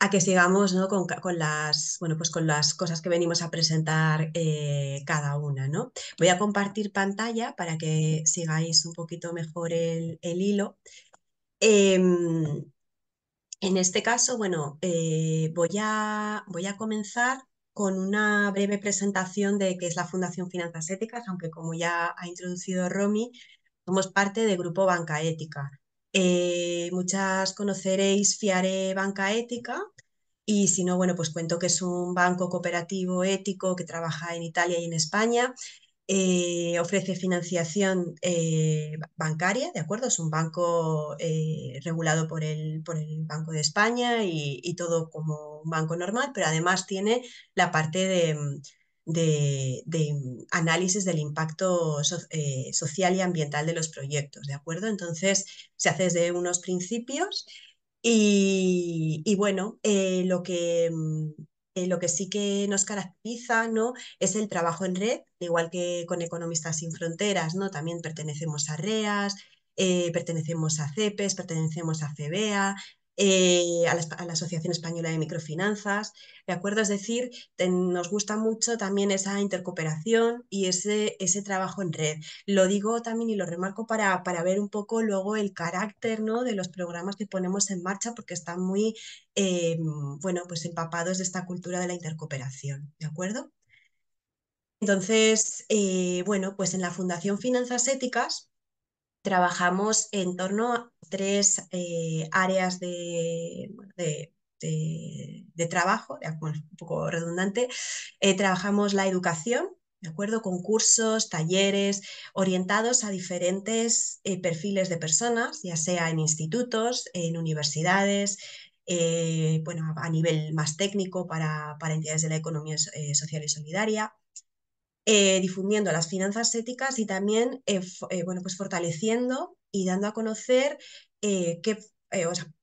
a que sigamos ¿no? con, las, bueno, pues con las cosas que venimos a presentar eh, cada una. ¿no? Voy a compartir pantalla para que sigáis un poquito mejor el, hilo. Em, en este caso, bueno, eh, voy, a, voy a comenzar con una breve presentación de qué es la Fundación Finanzas Éticas, aunque como ya ha introducido Romy, somos parte del Grupo Banca Ética. Eh, muchas conoceréis Fiare Banca Ética y si no, bueno, pues cuento que es un banco cooperativo ético que trabaja en Italia y en España. Eh, ofrece financiación eh, bancaria, ¿de acuerdo? Es un banco regulado por el, por el Banco de España y, y todo como un banco normal, pero además tiene la parte de, de, análisis del impacto eh, social y ambiental de los proyectos, ¿de acuerdo? Entonces, se hace desde unos principios y, bueno, eh, lo, que, mm, eh, lo que sí que nos caracteriza ¿no? es el trabajo en red, igual que con Economistas sin Fronteras, ¿no? También pertenecemos a REAS, pertenecemos a CEPES, pertenecemos a CBEA, eh, a, la, Asociación Española de Microfinanzas, ¿de acuerdo? Es decir, nos gusta mucho también esa intercooperación y ese, ese trabajo en red. Lo digo también y lo remarco para, para ver un poco luego el carácter ¿no? de los programas que ponemos en marcha porque están muy, eh, bueno, pues empapados de esta cultura de la intercooperación, ¿de acuerdo? Entonces, eh, bueno, pues en la Fundación Finanzas Éticas trabajamos en torno a tres eh, áreas de, trabajo, un poco redundante. Eh, trabajamos la educación, ¿de acuerdo? Con cursos, talleres orientados a diferentes eh, perfiles de personas, ya sea en institutos, en universidades, bueno, a nivel más técnico para, entidades de la economía social y solidaria. Eh, difundiendo las finanzas éticas y también eh, eh, bueno, pues fortaleciendo y dando a conocer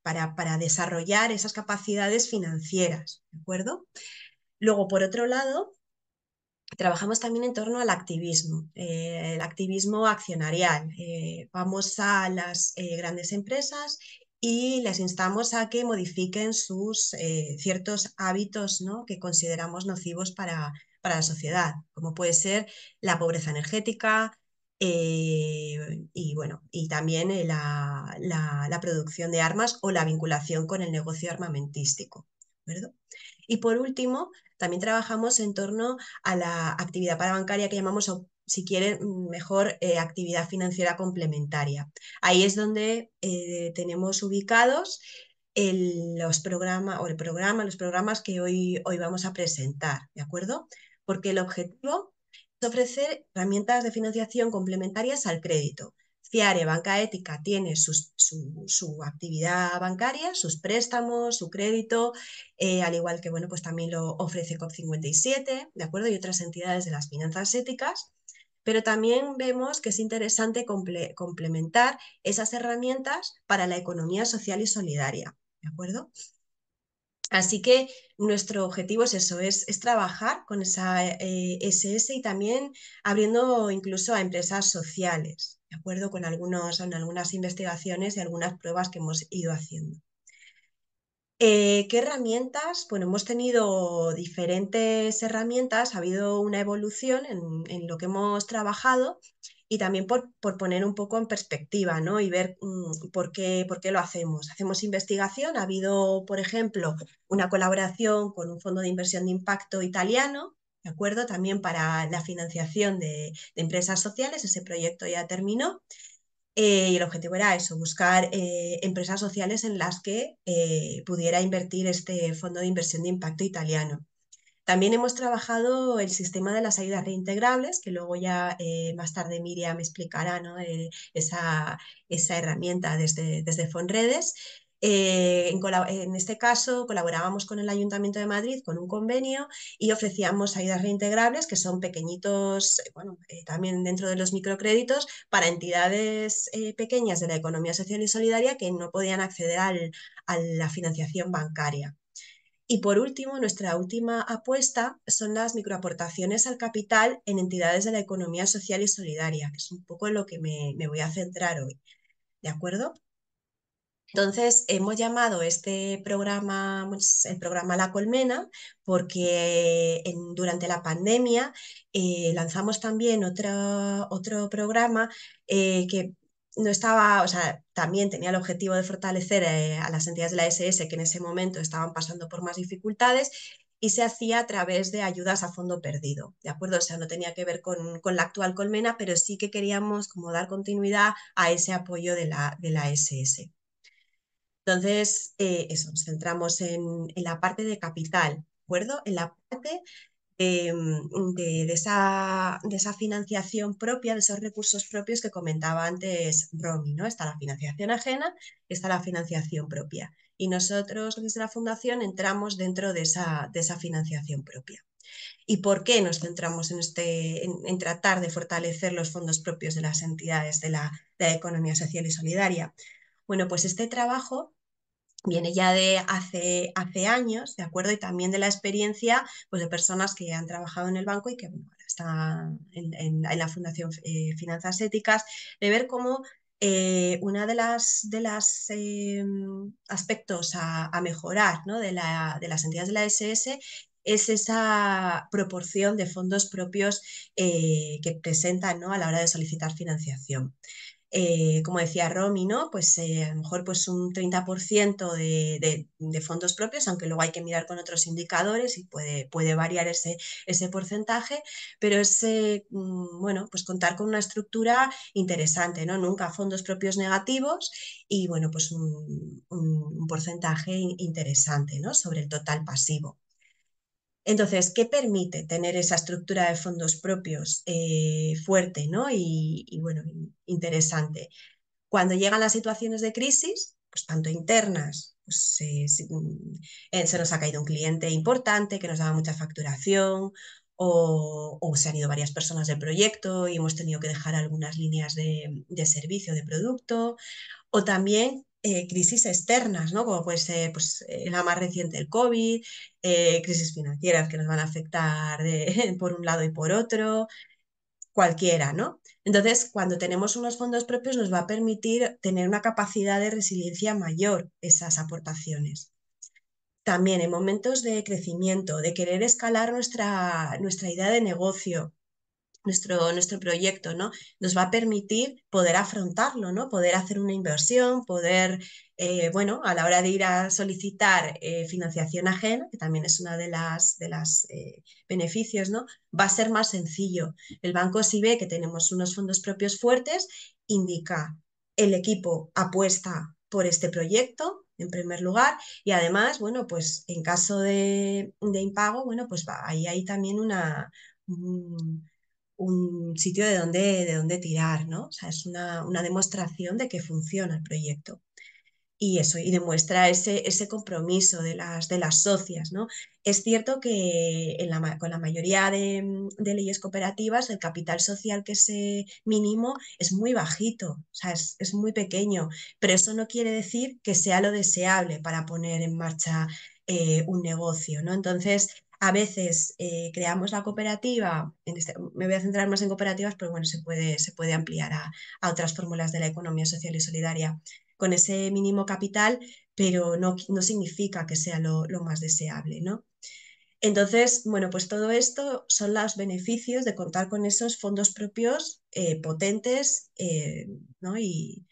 para, desarrollar esas capacidades financieras. ¿De acuerdo? Luego, por otro lado, trabajamos también en torno al activismo, el activismo accionarial. vamos a las grandes empresas y les instamos a que modifiquen sus ciertos hábitos ¿no? que consideramos nocivos para, para la sociedad, como puede ser la pobreza energética eh, y, bueno, y también eh, la, producción de armas o la vinculación con el negocio armamentístico. Y por último, también trabajamos en torno a la actividad parabancaria que llamamos si quieren, mejor eh, actividad financiera complementaria. Ahí es donde tenemos ubicados los programas o el programa, los programas que hoy, hoy vamos a presentar, ¿de acuerdo? porque el objetivo es ofrecer herramientas de financiación complementarias al crédito. FIARE, Banca Ética tiene su, actividad bancaria, sus préstamos, su crédito, eh, al igual que bueno, pues también lo ofrece COP57, ¿de acuerdo? Y otras entidades de las finanzas éticas. Pero también vemos que es interesante complementar esas herramientas para la economía social y solidaria, ¿de acuerdo? Así que nuestro objetivo es eso, es, trabajar con esa SS eh, y también abriendo incluso a empresas sociales, ¿de acuerdo? Con, algunas investigaciones y algunas pruebas que hemos ido haciendo. Eh, ¿Qué herramientas? Bueno, hemos tenido diferentes herramientas, ha habido una evolución en lo que hemos trabajado y también por, por poner un poco en perspectiva ¿no? y ver mm, por, qué, por qué lo hacemos. Hacemos investigación, ha habido, por ejemplo, una colaboración con un fondo de inversión de impacto italiano, ¿de acuerdo? También para la financiación de, empresas sociales, ese proyecto ya terminó. Eh, y el objetivo era eso, buscar eh, empresas sociales en las que eh, pudiera invertir este fondo de inversión de impacto italiano. También hemos trabajado el sistema de las ayudas reintegrables, que luego ya eh, más tarde Miriam explicará eh, esa, herramienta desde, desde Fonredes. Eh, en, este caso colaborábamos con el Ayuntamiento de Madrid con un convenio y ofrecíamos ayudas reintegrables que son pequeñitos, bueno, también dentro de los microcréditos para entidades pequeñas de la economía social y solidaria que no podían acceder a la financiación bancaria. Y por último, nuestra última apuesta son las microaportaciones al capital en entidades de la economía social y solidaria, que es un poco en lo que me, voy a centrar hoy. ¿De acuerdo? Entonces, hemos llamado este programa, pues, el programa La Colmena, porque durante la pandemia eh, lanzamos también otro, otro programa eh, que no estaba, o sea, también tenía el objetivo de fortalecer eh, a las entidades de la SS que en ese momento estaban pasando por más dificultades y se hacía a través de ayudas a fondo perdido, ¿de acuerdo? O sea, no tenía que ver con, la actual colmena, pero sí que queríamos como dar continuidad a ese apoyo de la, de la SS. Entonces, eh, eso, nos centramos en, en, la parte de capital, ¿de acuerdo? En la parte Mm, de, esa, de, esa, financiación propia, de esos recursos propios que comentaba antes Romy, ¿no? Está la financiación ajena, está la financiación propia. Y nosotros desde la Fundación entramos dentro de esa, de esa financiación propia. ¿Y por qué nos centramos en, este, en, tratar de fortalecer los fondos propios de las entidades de la, de la economía social y solidaria? Bueno, pues este trabajo viene ya de hace, hace años, ¿de acuerdo? Y también de la experiencia pues, de personas que han trabajado en el banco y que están en, la Fundación eh, Finanzas Éticas, de ver cómo uno eh, una de los de las eh, aspectos a, mejorar de, las entidades de la SS es esa proporción de fondos propios que presentan a la hora de solicitar financiación. Eh, como decía Romy, ¿no? Pues eh, a lo mejor pues un 30% de, fondos propios, aunque luego hay que mirar con otros indicadores y puede, puede variar ese, porcentaje, pero es, eh, mm, bueno, pues contar con una estructura interesante, ¿no? Nunca fondos propios negativos y, bueno, pues un, porcentaje interesante, Sobre el total pasivo. Entonces, ¿qué permite tener esa estructura de fondos propios eh, fuerte ¿no? y, bueno, interesante? Cuando llegan las situaciones de crisis, pues tanto internas, pues, se, mm, eh, nos ha caído un cliente importante que nos daba mucha facturación o, se han ido varias personas del proyecto y hemos tenido que dejar algunas líneas de servicio, de producto, o también eh, crisis externas, ¿no? como puede pues, eh, la más reciente, el COVID, eh, crisis financieras que nos van a afectar por un lado y por otro, cualquiera. ¿no? Entonces, cuando tenemos unos fondos propios nos va a permitir tener una capacidad de resiliencia mayor esas aportaciones también en momentos de crecimiento, de querer escalar nuestra, nuestra idea de negocio, nuestro, nuestro proyecto, ¿no? Nos va a permitir poder afrontarlo, ¿no? Poder hacer una inversión, poder, eh, bueno, a la hora de ir a solicitar eh, financiación ajena, que también es una de las, de las eh, beneficios, ¿no? Va a ser más sencillo. El banco si ve que tenemos unos fondos propios fuertes, indica el equipo apuesta por este proyecto, en primer lugar. Y además, bueno, pues en caso de, de impago, bueno, pues ahí hay también una un sitio de donde, de donde tirar, ¿no? O sea, es una, una demostración de que funciona el proyecto. Y eso, y demuestra ese, ese compromiso de las, de las socias, ¿no? Es cierto que con la mayoría de, leyes cooperativas el capital social que se mínimo es muy bajito, o sea, es, muy pequeño, pero eso no quiere decir que sea lo deseable para poner en marcha eh, un negocio, ¿no? Entonces, a veces eh, creamos la cooperativa, este, me voy a centrar más en cooperativas, pero bueno, se puede, se puede ampliar a, otras fórmulas de la economía social y solidaria con ese mínimo capital, pero no, no significa que sea lo, más deseable, ¿no? Entonces, bueno, pues todo esto son los beneficios de contar con esos fondos propios eh, potentes eh, y,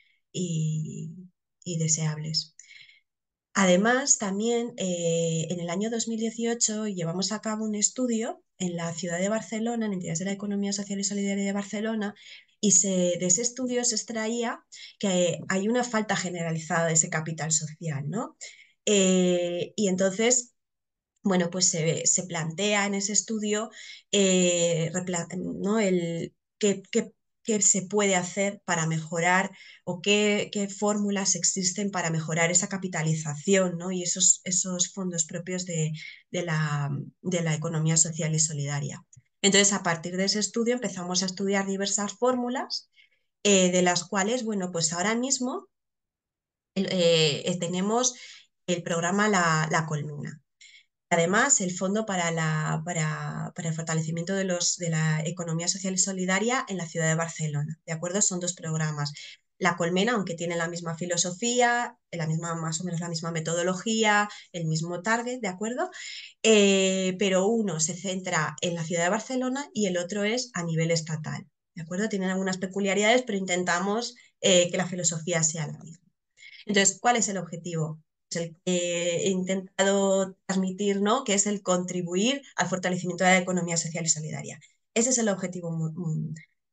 y deseables. Además, también eh, en el año 2018 llevamos a cabo un estudio en la ciudad de Barcelona, en entidades de la economía social y solidaria de Barcelona, y de ese estudio se extraía que hay una falta generalizada de ese capital social, ¿no? Eh, y entonces, bueno, pues se, plantea en ese estudio eh, que qué se puede hacer para mejorar o qué, qué fórmulas existen para mejorar esa capitalización ¿no? y esos, esos fondos propios de, la, de la economía social y solidaria. Entonces, a partir de ese estudio empezamos a estudiar diversas fórmulas, eh, de las cuales, bueno, pues ahora mismo eh, eh, tenemos el programa La, la además, el Fondo para, el Fortalecimiento de, la Economía Social y Solidaria en la ciudad de Barcelona. ¿De acuerdo? Son dos programas. La Colmena, aunque tiene la misma filosofía, eh, la misma, más o menos la misma metodología, el mismo target, ¿de acuerdo? Eh, pero uno se centra en la ciudad de Barcelona y el otro es a nivel estatal, ¿de acuerdo? Tienen algunas peculiaridades, pero intentamos eh, que la filosofía sea la misma. Entonces, ¿cuál es el objetivo? el que he intentado transmitir, ¿no? que es el contribuir al fortalecimiento de la economía social y solidaria. Ese es el objetivo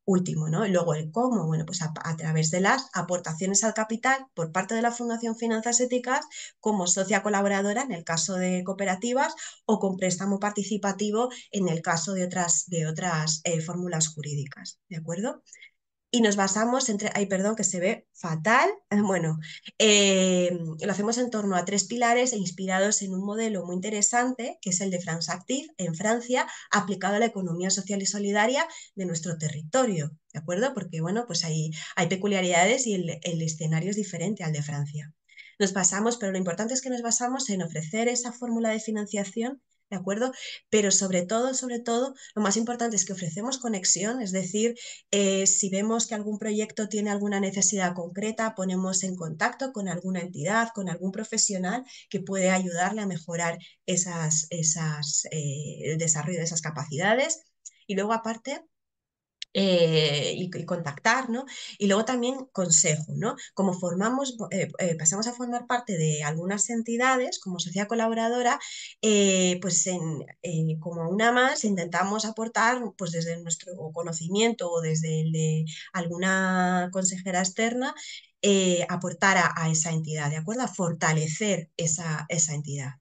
último, ¿no? Y luego el cómo, bueno, pues a, través de las aportaciones al capital por parte de la Fundación Finanzas Éticas como socia colaboradora en el caso de cooperativas o con préstamo participativo en el caso de otras, de otras eh, fórmulas jurídicas, ¿de acuerdo? y nos basamos entre, ay, perdón, que se ve fatal, bueno, em, lo hacemos en torno a tres pilares e inspirados en un modelo muy interesante, que es el de France Active en Francia, aplicado a la economía social y solidaria de nuestro territorio, ¿de acuerdo? Porque, bueno, pues hay, hay peculiaridades y el, el escenario es diferente al de Francia nos basamos, pero lo importante es que nos basamos en ofrecer esa fórmula de financiación, ¿de acuerdo? Pero sobre todo, sobre todo, lo más importante es que ofrecemos conexión, es decir, eh, si vemos que algún proyecto tiene alguna necesidad concreta, ponemos en contacto con alguna entidad, con algún profesional que puede ayudarle a mejorar esas, esas eh, el desarrollo de esas capacidades. Y luego aparte, eh, y, contactar, ¿no? Y luego también consejo, ¿no? Como formamos, eh, eh, pasamos a formar parte de algunas entidades como sociedad colaboradora, pues como una más intentamos aportar pues desde nuestro conocimiento o desde de alguna consejera externa aportar a, esa entidad, ¿de acuerdo? A fortalecer esa entidad.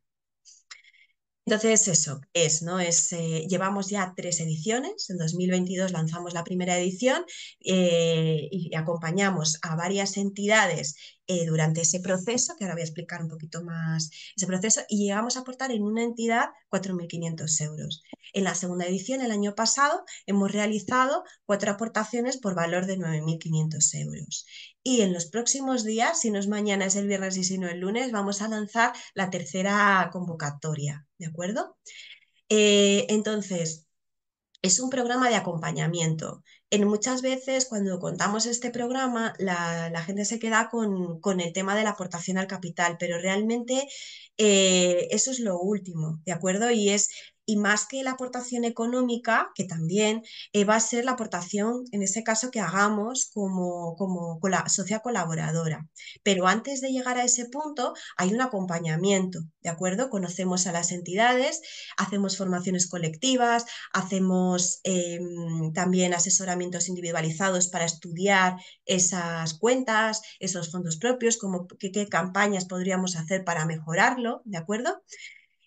Entonces, eso es, ¿no? Es, eh, llevamos ya tres ediciones. En 2022 lanzamos la primera edición eh, y acompañamos a varias entidades eh, durante ese proceso, que ahora voy a explicar un poquito más ese proceso, y llegamos a aportar en una entidad 4.500 euros. En la segunda edición, el año pasado, hemos realizado cuatro aportaciones por valor de 9.500 euros. Y en los próximos días, si no es mañana, es el viernes y si no el lunes, vamos a lanzar la tercera convocatoria. ¿de acuerdo? Eh, entonces, es un programa de acompañamiento. En muchas veces cuando contamos este programa, la, gente se queda con, con, el tema de la aportación al capital, pero realmente eh, eso es lo último, ¿de acuerdo? Y es y más que la aportación económica, que también eh, va a ser la aportación, en ese caso, que hagamos como, como la socia colaboradora. Pero antes de llegar a ese punto, hay un acompañamiento, ¿de acuerdo? Conocemos a las entidades, hacemos formaciones colectivas, hacemos em, también asesoramientos individualizados para estudiar esas cuentas, esos fondos propios, como qué campañas podríamos hacer para mejorarlo ¿de acuerdo?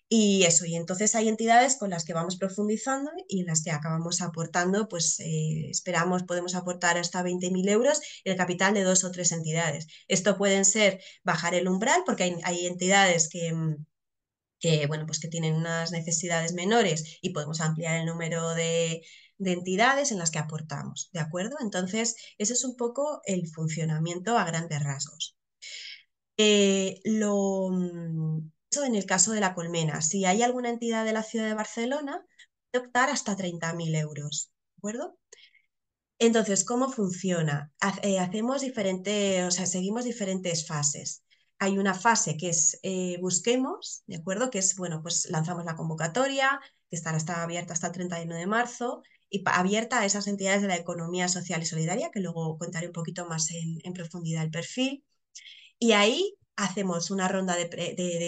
Y eso, y entonces hay entidades con las que vamos profundizando y en las que acabamos aportando, pues eh, esperamos, podemos aportar hasta 20.000 euros el capital de dos o tres entidades. Esto pueden ser bajar el umbral, porque hay, entidades mm, que, bueno, pues que tienen unas necesidades menores y podemos ampliar el número de, de entidades en las que aportamos, ¿de acuerdo? Entonces, ese es un poco el funcionamiento a grandes rasgos. Eh, lo, mm, eso en el caso de la colmena, si hay alguna entidad de la ciudad de Barcelona, puede optar hasta 30.000 euros, ¿de acuerdo? Entonces, ¿cómo funciona? Eh, hacemos diferentes, o sea, seguimos diferentes fases. Hay una fase que es eh, busquemos, ¿de acuerdo? Que es, bueno, pues lanzamos la convocatoria, que estará abierta hasta el 31 de marzo, y abierta a esas entidades de la economía social y solidaria, que luego contaré un poquito más en profundidad el perfil. Y ahí hacemos una ronda de,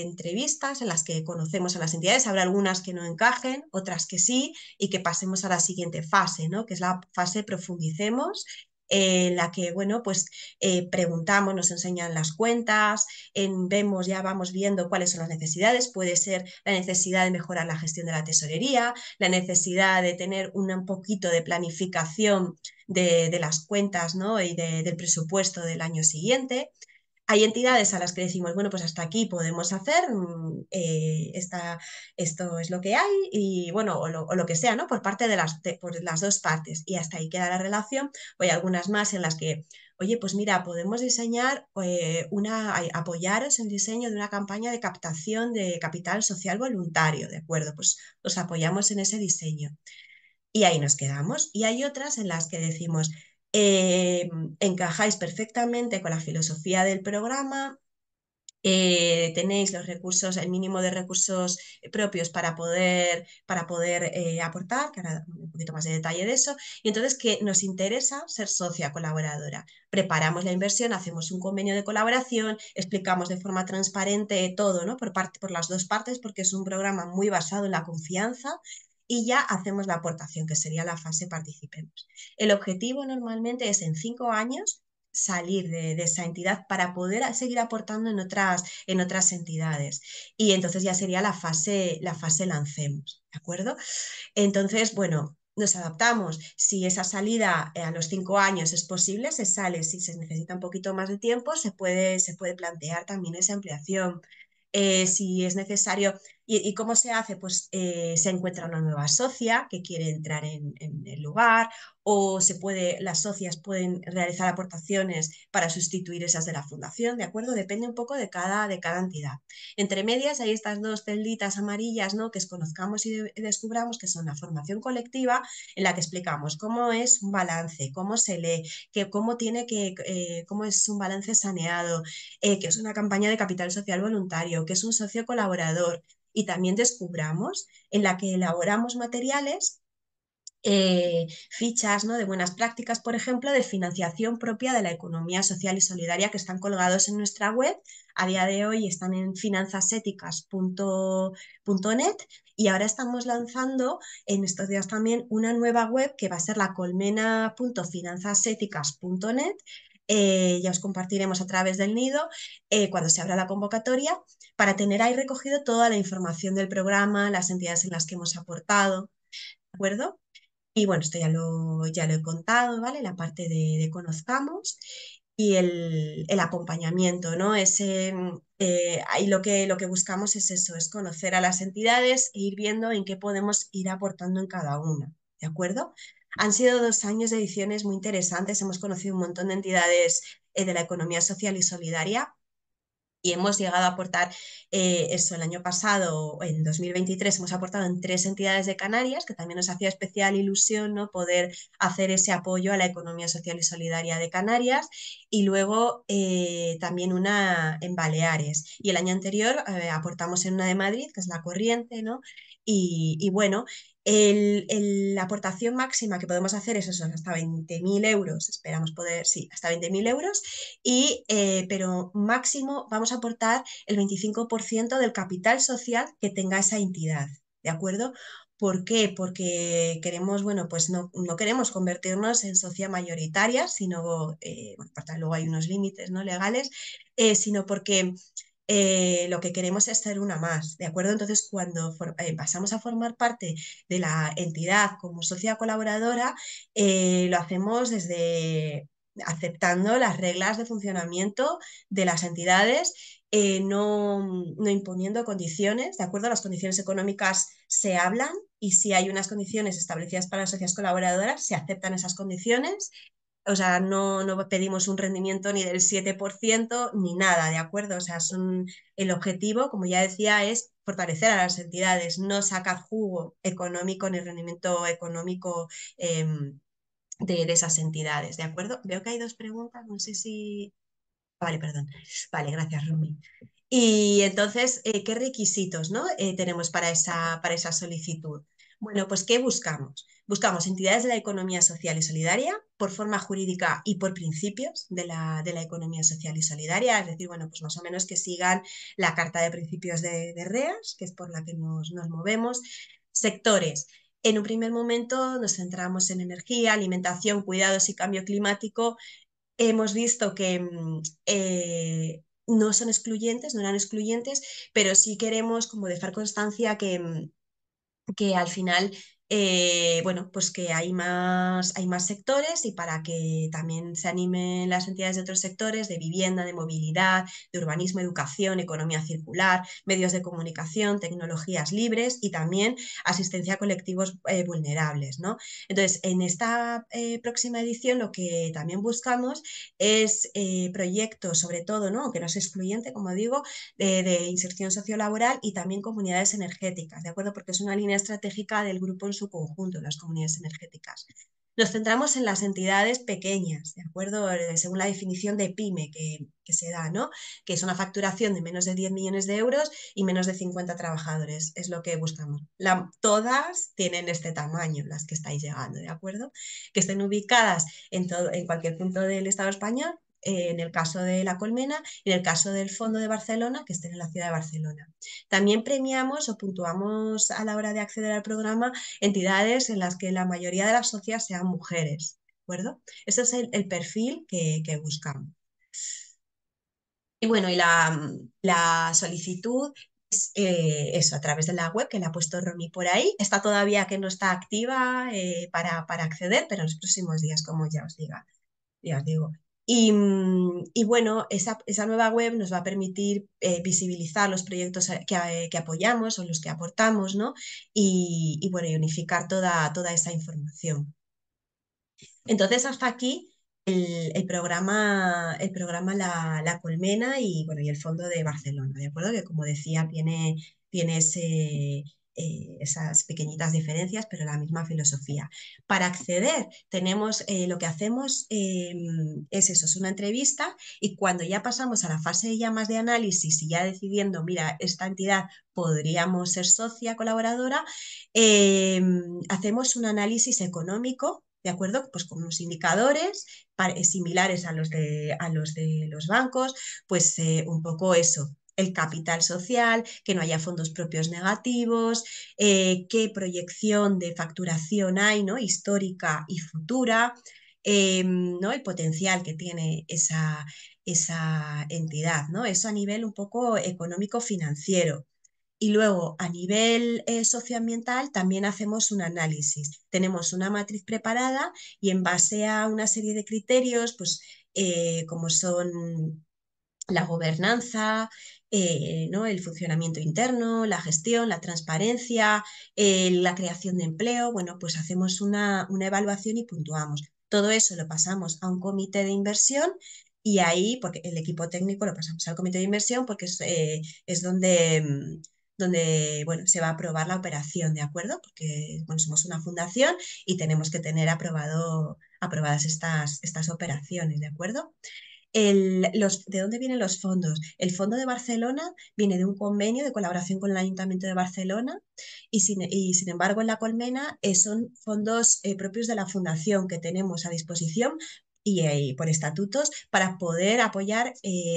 entrevistas en las que conocemos a las entidades, habrá algunas que no encajen, otras que sí, y que pasemos a la siguiente fase, ¿no? que es la fase profundicemos, en la que, bueno, pues eh, preguntamos, nos enseñan las cuentas, vemos, ya vamos viendo cuáles son las necesidades, puede ser la necesidad de mejorar la gestión de la tesorería, la necesidad de tener un poquito de planificación de, las cuentas ¿no? y del presupuesto del año siguiente hay entidades a las que decimos, bueno, pues hasta aquí podemos hacer, mm, eh, esto es lo que hay, y bueno, o lo, que sea, ¿no? Por parte de las, por las dos partes, y hasta ahí queda la relación. O hay algunas más en las que, oye, pues mira, podemos diseñar eh, una, apoyaros en el diseño de una campaña de captación de capital social voluntario, ¿de acuerdo? Pues os apoyamos en ese diseño. Y ahí nos quedamos. Y hay otras en las que decimos, eh, encajáis perfectamente con la filosofía del programa, eh, tenéis los recursos, el mínimo de recursos eh, propios para poder, para poder aportar, que ahora un poquito más de detalle de eso, y entonces que nos interesa ser socia colaboradora. Preparamos la inversión, hacemos un convenio de colaboración, explicamos de forma transparente todo, ¿no? Por, parte, por las dos partes, porque es un programa muy basado en la confianza y ya hacemos la aportación, que sería la fase participemos. El objetivo normalmente es en cinco años salir de, esa entidad para poder seguir aportando en otras, en otras entidades. Y entonces ya sería la fase, la fase lancemos, ¿de acuerdo? Entonces, bueno, nos adaptamos. Si esa salida eh, a los cinco años es posible, se sale. Si se necesita un poquito más de tiempo, se puede, se puede plantear también esa ampliación. Eh, si es necesario ¿Y, cómo se hace? Pues eh, se encuentra una nueva socia que quiere entrar en, el lugar o se puede, las socias pueden realizar aportaciones para sustituir esas de la fundación, ¿de acuerdo? Depende un poco de cada, de cada entidad. Entre medias hay estas dos celditas amarillas ¿no? que conozcamos y, descubramos que son la formación colectiva en la que explicamos cómo es un balance, cómo se lee, que, cómo, tiene que, eh, cómo es un balance saneado, eh, que es una campaña de capital social voluntario, que es un socio colaborador, y también descubramos, en la que elaboramos materiales eh, fichas ¿no? de buenas prácticas, por ejemplo, de financiación propia de la economía social y solidaria que están colgados en nuestra web. A día de hoy están en finanzaséticas.net y ahora estamos lanzando en estos días también una nueva web que va a ser la colmena.finanzaséticas.net eh, ya os compartiremos a través del nido eh, cuando se abra la convocatoria, para tener ahí recogido toda la información del programa, las entidades en las que hemos aportado, ¿de acuerdo? Y bueno, esto ya lo, ya lo he contado, ¿vale? La parte de, conozcamos y el, acompañamiento, ¿no? Ese, eh, ahí lo que, lo que buscamos es eso, es conocer a las entidades e ir viendo en qué podemos ir aportando en cada una, ¿de acuerdo? Han sido dos años de ediciones muy interesantes, hemos conocido un montón de entidades eh, de la economía social y solidaria y hemos llegado a aportar eh, eso el año pasado, en 2023, hemos aportado en tres entidades de Canarias, que también nos hacía especial ilusión ¿no? poder hacer ese apoyo a la economía social y solidaria de Canarias, y luego eh, también una en Baleares. Y el año anterior aportamos en una de Madrid, que es la corriente, ¿no? y, y bueno, la aportación máxima que podemos hacer es eso, hasta 20.000 euros, esperamos poder, sí, hasta 20.000 euros, y, eh, pero máximo vamos a aportar el 25% del capital social que tenga esa entidad, ¿de acuerdo? ¿Por qué? Porque queremos, bueno, pues no, no queremos convertirnos en sociedad mayoritaria, sino, eh, bueno, pues luego hay unos límites ¿no? legales, eh, sino porque eh, lo que queremos es ser una más, ¿de acuerdo? Entonces, cuando eh, pasamos a formar parte de la entidad como socia colaboradora, eh, lo hacemos desde aceptando las reglas de funcionamiento de las entidades, no, no, imponiendo condiciones, ¿de acuerdo? Las condiciones económicas se hablan y si hay unas condiciones establecidas para las sociedades colaboradoras, se aceptan esas condiciones o sea, no, no pedimos un rendimiento ni del 7% ni nada, ¿de acuerdo? O sea, son, el objetivo, como ya decía, es fortalecer a las entidades, no sacar jugo económico ni rendimiento económico em, de, esas entidades, ¿de acuerdo? Veo que hay dos preguntas, no sé si... Vale, perdón. Vale, gracias, Rumi. Y entonces, eh, ¿qué requisitos ¿no? Eh, tenemos para esa, para esa solicitud? Bueno, pues ¿qué buscamos? Buscamos entidades de la economía social y solidaria por forma jurídica y por principios de la, de la economía social y solidaria, es decir, bueno, pues más o menos que sigan la Carta de Principios de, REAS, que es por la que nos, movemos. Sectores. En un primer momento nos centramos en energía, alimentación, cuidados y cambio climático. Hemos visto que mm, eh, no son excluyentes, no eran excluyentes, pero sí queremos como dejar constancia que mm, que al final eh, bueno, pues que hay más, hay más sectores y para que también se animen las entidades de otros sectores, de vivienda, de movilidad, de urbanismo, educación, economía circular, medios de comunicación, tecnologías libres y también asistencia a colectivos eh, vulnerables. ¿no? Entonces, en esta eh, próxima edición lo que también buscamos es proyectos, sobre todo, ¿no? que no es excluyente, como digo, de, de inserción sociolaboral y también comunidades energéticas, ¿de acuerdo? Porque es una línea estratégica del grupo su conjunto, las comunidades energéticas. Nos centramos en las entidades pequeñas, ¿de acuerdo? Eh, según la definición de PyME que, se da, ¿no? Que es una facturación de menos de 10 millones de euros y menos de 50 trabajadores, es lo que buscamos. todas tienen este tamaño, las que estáis llegando, ¿de acuerdo? Que estén ubicadas en, todo, en cualquier punto del Estado español eh, en el caso de La Colmena, y en el caso del Fondo de Barcelona, que estén en la ciudad de Barcelona. También premiamos o puntuamos a la hora de acceder al programa entidades en las que la mayoría de las socias sean mujeres. ¿De acuerdo? Ese es el, perfil que, buscamos. Y bueno, y la, solicitud es eh, eso, a través de la web que la ha puesto Romy por ahí. Está todavía que no está activa eh, para, para, acceder, pero en los próximos días, como ya os diga, ya os digo. Mm, y, bueno, esa, nueva web nos va a permitir eh, visibilizar los proyectos eh, que, apoyamos o los que aportamos, ¿no? Y, bueno, y unificar toda, toda esa información. Entonces, hasta aquí el, programa, el programa la, Colmena y, el Fondo de Barcelona, ¿de acuerdo? Que como decía, tiene, tiene ese, eh, esas pequeñitas diferencias, pero la misma filosofía. Para acceder, tenemos eh, lo que hacemos eh, es eso, es una entrevista y cuando ya pasamos a la fase de más de análisis y ya decidiendo, mira, esta entidad podríamos ser socia colaboradora, hacemos un análisis económico ¿de acuerdo? Pues con unos indicadores similares a los de, los, de los bancos, pues un poco eso, el capital social, que no haya fondos propios negativos, eh, qué proyección de facturación hay, ¿no? Histórica y futura, em, ¿no? El potencial que tiene esa, esa entidad, ¿no? Eso a nivel un poco económico-financiero. Y luego, a nivel eh, socioambiental, también hacemos un análisis. Tenemos una matriz preparada y en base a una serie de criterios, pues eh, como son la gobernanza, eh, ¿no? el funcionamiento interno, la gestión, la transparencia, eh, la creación de empleo. Bueno, pues hacemos una, evaluación y puntuamos. Todo eso lo pasamos a un comité de inversión y ahí, porque el equipo técnico lo pasamos al comité de inversión porque es, eh, donde, mm, donde bueno, se va a aprobar la operación, ¿de acuerdo? Porque bueno, somos una fundación y tenemos que tener aprobado, aprobadas estas, estas operaciones, ¿de acuerdo? ¿de dónde vienen los fondos? El Fondo de Barcelona viene de un convenio de colaboración con el Ayuntamiento de Barcelona y sin, embargo en la colmena eh, son fondos eh, propios de la fundación que tenemos a disposición y, eh, por estatutos para poder apoyar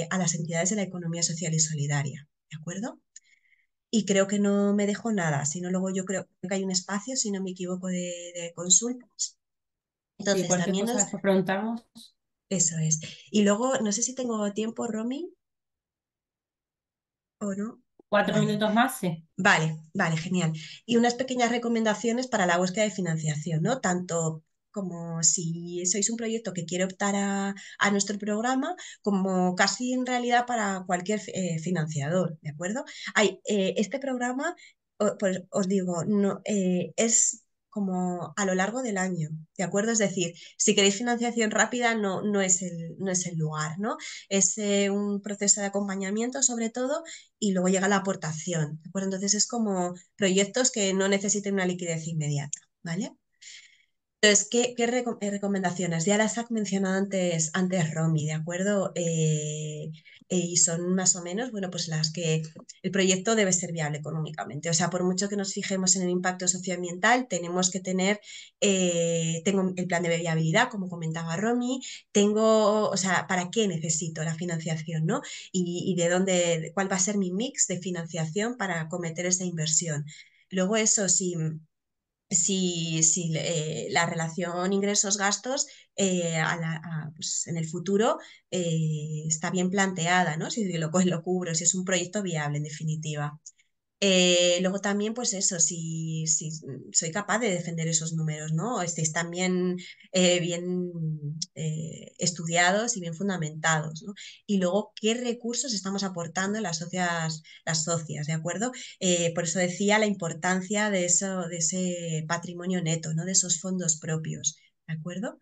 a las entidades de la economía social y solidaria. ¿De acuerdo? Y creo que no me dejo nada, sino luego yo creo que hay un espacio, si no me equivoco, de, consultas. Entonces, también eso es. Y luego, no sé si tengo tiempo, Romy, o no. Cuatro minutos más, sí. Vale, vale, genial. Y unas pequeñas recomendaciones para la búsqueda de financiación, ¿no? Tanto como si sois un proyecto que quiere optar a, nuestro programa, como casi en realidad para cualquier eh, financiador, ¿de acuerdo? Hay, eh, este programa, pues, os digo, no, eh, es como a lo largo del año, ¿de acuerdo? Es decir, si queréis financiación rápida no, no, es, el, no es el lugar, ¿no? Es eh, un proceso de acompañamiento sobre todo y luego llega la aportación, ¿de acuerdo? Entonces es como proyectos que no necesiten una liquidez inmediata, ¿vale? Entonces, ¿qué, eh, recomendaciones? Ya las ha mencionado antes, antes Romy, ¿de acuerdo? Eh, y son más o menos, bueno, pues las que el proyecto debe ser viable económicamente. O sea, por mucho que nos fijemos en el impacto socioambiental, tenemos que tener, eh, tengo el plan de viabilidad, como comentaba Romy, tengo, o sea, ¿para qué necesito la financiación, no? Y, de dónde, cuál va a ser mi mix de financiación para cometer esa inversión. Luego eso, Sí, si, si eh, la relación ingresos-gastos eh, pues, en el futuro eh, está bien planteada, ¿no? si lo cubro, si es un proyecto viable en definitiva. Eh, luego también, pues eso, si, si, soy capaz de defender esos números, ¿no? Estéis también eh, bien eh, estudiados y bien fundamentados, ¿no? Y luego, ¿qué recursos estamos aportando las socias, las socias, ¿de acuerdo? por eso decía la importancia de, eso, de ese patrimonio neto, ¿no? De esos fondos propios, ¿de acuerdo?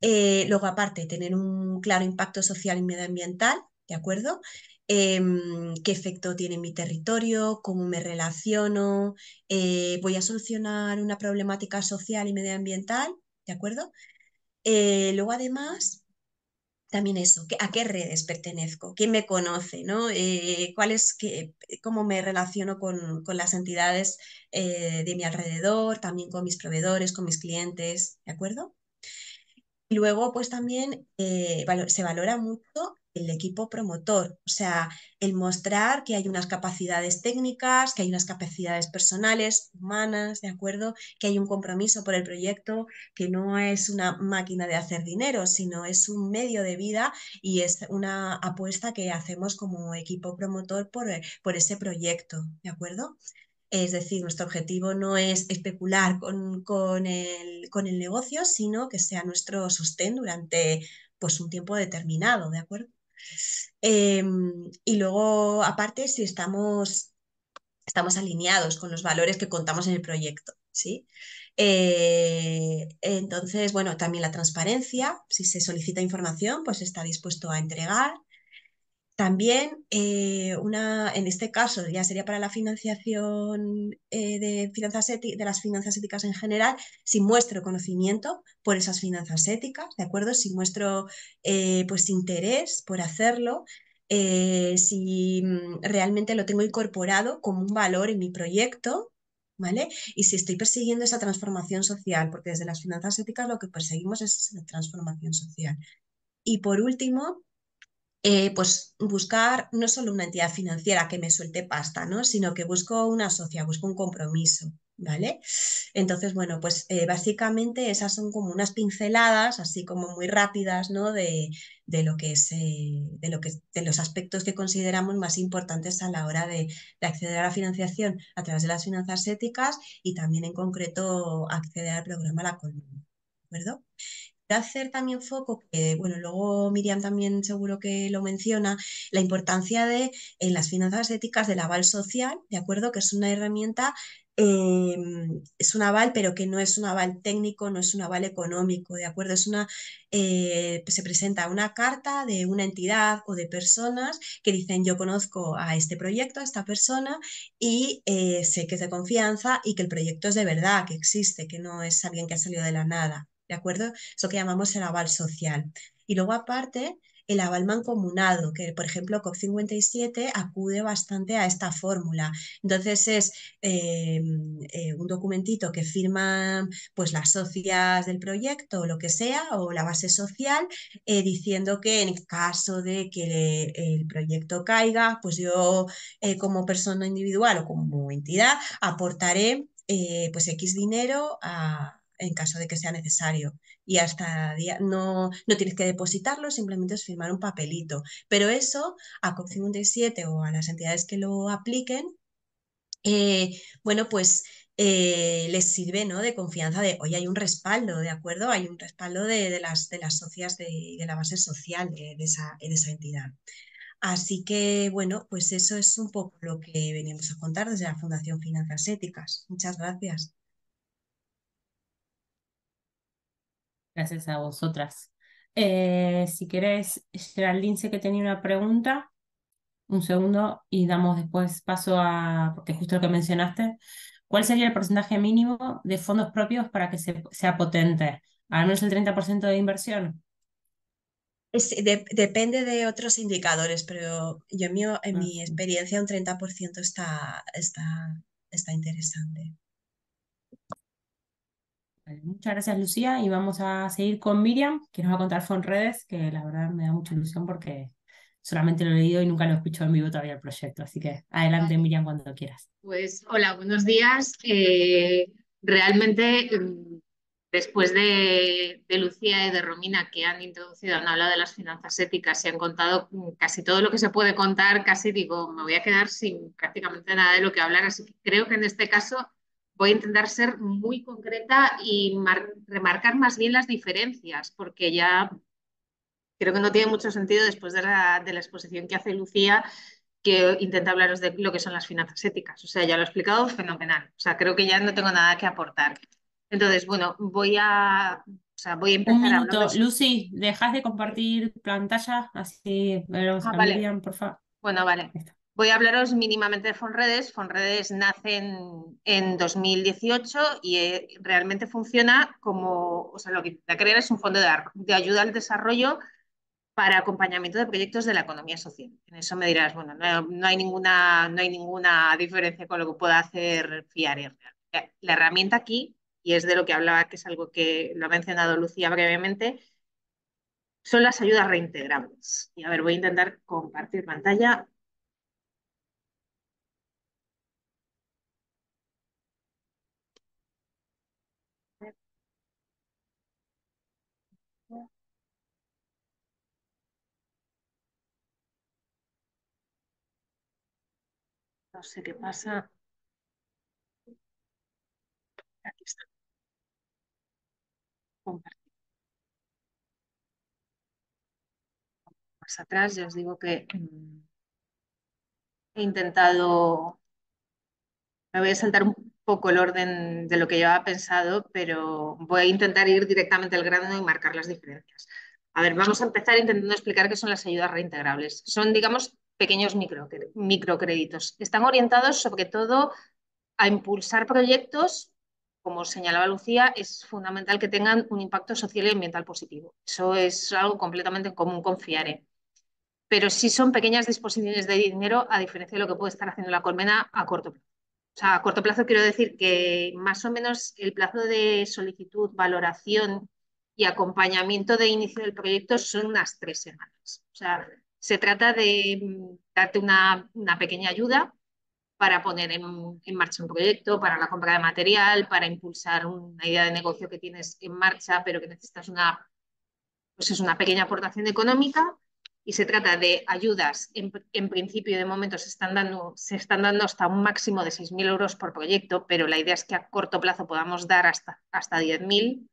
luego, aparte, tener un claro impacto social y medioambiental, ¿de acuerdo? Em, qué efecto tiene mi territorio, cómo me relaciono, eh, voy a solucionar una problemática social y medioambiental, ¿de acuerdo? Eh, luego además, también eso, a qué redes pertenezco, quién me conoce, ¿no? Eh, es cómo me relaciono con, con las entidades de mi alrededor, también con mis proveedores, con mis clientes, ¿de acuerdo? Y luego, pues también se valora mucho el equipo promotor, o sea, el mostrar que hay unas capacidades técnicas, que hay unas capacidades personales, humanas, ¿de acuerdo? Que hay un compromiso por el proyecto, que no es una máquina de hacer dinero, sino es un medio de vida y es una apuesta que hacemos como equipo promotor por, eh, por ese proyecto, ¿de acuerdo? Es decir, nuestro objetivo no es especular con, con, el, con el negocio, sino que sea nuestro sostén durante pues, un tiempo determinado, ¿de acuerdo? Em, y luego, aparte, si estamos, estamos alineados con los valores que contamos en el proyecto, ¿sí? Eh, entonces, bueno, también la transparencia, si se solicita información, pues está dispuesto a entregar. También, eh, una, en este caso, ya sería para la financiación eh, de, finanzas de las finanzas éticas en general, si muestro conocimiento por esas finanzas éticas, ¿de acuerdo? Si muestro eh, pues, interés por hacerlo, si mm, realmente lo tengo incorporado como un valor en mi proyecto, ¿vale? Y si estoy persiguiendo esa transformación social, porque desde las finanzas éticas lo que perseguimos es la transformación social. Y por último, eh, pues buscar no solo una entidad financiera que me suelte pasta, ¿no? sino que busco una socia, busco un compromiso. ¿Vale? Entonces, bueno, pues eh, básicamente esas son como unas pinceladas, así como muy rápidas, ¿no? De, lo que es, eh, de, lo que, los aspectos que consideramos más importantes a la hora de, acceder a la financiación a través de las finanzas éticas y también en concreto acceder al programa La Columna. ¿De acuerdo? De hacer también foco, que bueno, luego Miriam también seguro que lo menciona, la importancia de en las finanzas éticas del aval social, ¿de acuerdo? Que es una herramienta em, es un aval, pero que no es un aval técnico, no es un aval económico, ¿de acuerdo? Es una, eh, se presenta una carta de una entidad o de personas que dicen yo conozco a este proyecto, a esta persona y eh, sé que es de confianza y que el proyecto es de verdad, que existe, que no es alguien que ha salido de la nada, ¿de acuerdo? Eso que llamamos el aval social. Y luego aparte, el aval mancomunado, que por ejemplo COP57 acude bastante a esta fórmula. Entonces es eh, eh, un documentito que firman pues, las socias del proyecto o lo que sea, o la base social, eh, diciendo que en caso de que el proyecto caiga, pues yo como persona individual o como entidad aportaré pues X dinero a, en caso de que sea necesario. Y hasta día, no, no tienes que depositarlo, simplemente es firmar un papelito. Pero eso a COP57 o a las entidades que lo apliquen, eh, bueno, pues eh, les sirve ¿no? de confianza de, hoy hay un respaldo, ¿de acuerdo? Hay un respaldo de, las, de las socias de, de la base social de, esa, de esa entidad. Así que, bueno, pues eso es un poco lo que venimos a contar desde la Fundación Finanzas Éticas. Muchas gracias. Gracias a vosotras. Eh, si querés, Geraldine, sé que tenía una pregunta. Un segundo y damos después paso a, porque justo lo que mencionaste, ¿cuál sería el porcentaje mínimo de fondos propios para que sea potente? Al menos el 30% de inversión. depende de otros indicadores, pero yo mío, en mi ah, experiencia un 30% está, está, está interesante muchas gracias Lucía y vamos a seguir con Miriam, que nos va a contar Fonredes, que la verdad me da mucha ilusión porque solamente lo he leído y nunca lo he escuchado en vivo todavía el proyecto. Así que adelante Miriam cuando quieras. Pues hola, buenos días. Eh, realmente mm, después de, de, Lucía y de Romina que han introducido, han hablado de las finanzas éticas y han contado mm, casi todo lo que se puede contar, casi digo, me voy a quedar sin prácticamente nada de lo que hablar, así que creo que en este caso voy a intentar ser muy concreta y remarcar más bien las diferencias, porque ya creo que no tiene mucho sentido después de la, exposición que hace Lucía que intenta hablaros de lo que son las finanzas éticas. O sea, ya lo he explicado fenomenal. O sea, creo que ya no tengo nada que aportar. Entonces, bueno, voy a, o sea, voy a empezar Un minuto, Lucy, dejas de compartir pantalla, así veros ah, vale. por favor. Bueno, vale. Voy a hablaros mínimamente de Fonredes. Fonredes nace en, 2018 y eh, realmente funciona como, o sea, lo que a crear es un fondo de, de, ayuda al desarrollo para acompañamiento de proyectos de la economía social. En eso me dirás, bueno, no, hay, ninguna, no hay ninguna diferencia con lo que pueda hacer Fiar. Eh, la herramienta aquí, y es de lo que hablaba, que es algo que lo ha mencionado Lucía brevemente, son las ayudas reintegrables. Y a ver, voy a intentar compartir pantalla No sé qué pasa. Aquí está. Compartir. Más atrás, ya os digo que he intentado... Me voy a saltar un poco el orden de lo que yo había pensado, pero voy a intentar ir directamente al grano y marcar las diferencias. A ver, vamos a empezar intentando explicar qué son las ayudas reintegrables. Son, digamos, pequeños microcréditos. Están orientados sobre todo a impulsar proyectos, como señalaba Lucía, es fundamental que tengan un impacto social y ambiental positivo. Eso es algo completamente común confiaré Pero sí son pequeñas disposiciones de dinero a diferencia de lo que puede estar haciendo la colmena a corto plazo. O sea, a corto plazo quiero decir que más o menos el plazo de solicitud, valoración y acompañamiento de inicio del proyecto son unas tres semanas. O sea, se trata de mm, darte una, pequeña ayuda para poner en, marcha un proyecto, para la compra de material, para impulsar una idea de negocio que tienes en marcha, pero que necesitas una, pues es una pequeña aportación económica. Y se trata de ayudas, en, principio de momento se están, dando, se están dando hasta un máximo de 6.000 euros por proyecto, pero la idea es que a corto plazo podamos dar hasta, hasta 10.000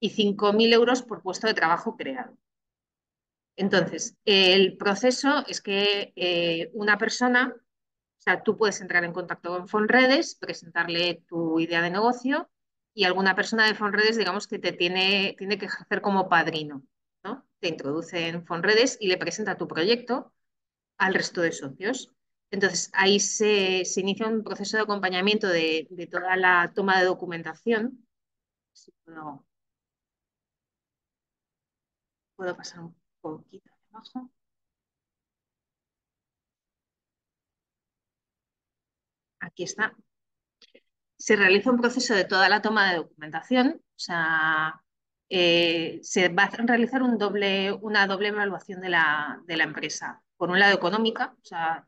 y 5.000 euros por puesto de trabajo creado. Entonces, el proceso es que eh, una persona, o sea, tú puedes entrar en contacto con Fonredes, presentarle tu idea de negocio y alguna persona de Fonredes, digamos que te tiene, tiene que ejercer como padrino, ¿no? Te introduce en Fonredes y le presenta tu proyecto al resto de socios. Entonces, ahí se, inicia un proceso de acompañamiento de, toda la toma de documentación. puedo, puedo pasar un Aquí está. Se realiza un proceso de toda la toma de documentación, o sea, eh, se va a realizar un doble, una doble evaluación de la, empresa. Por un lado económica, o sea,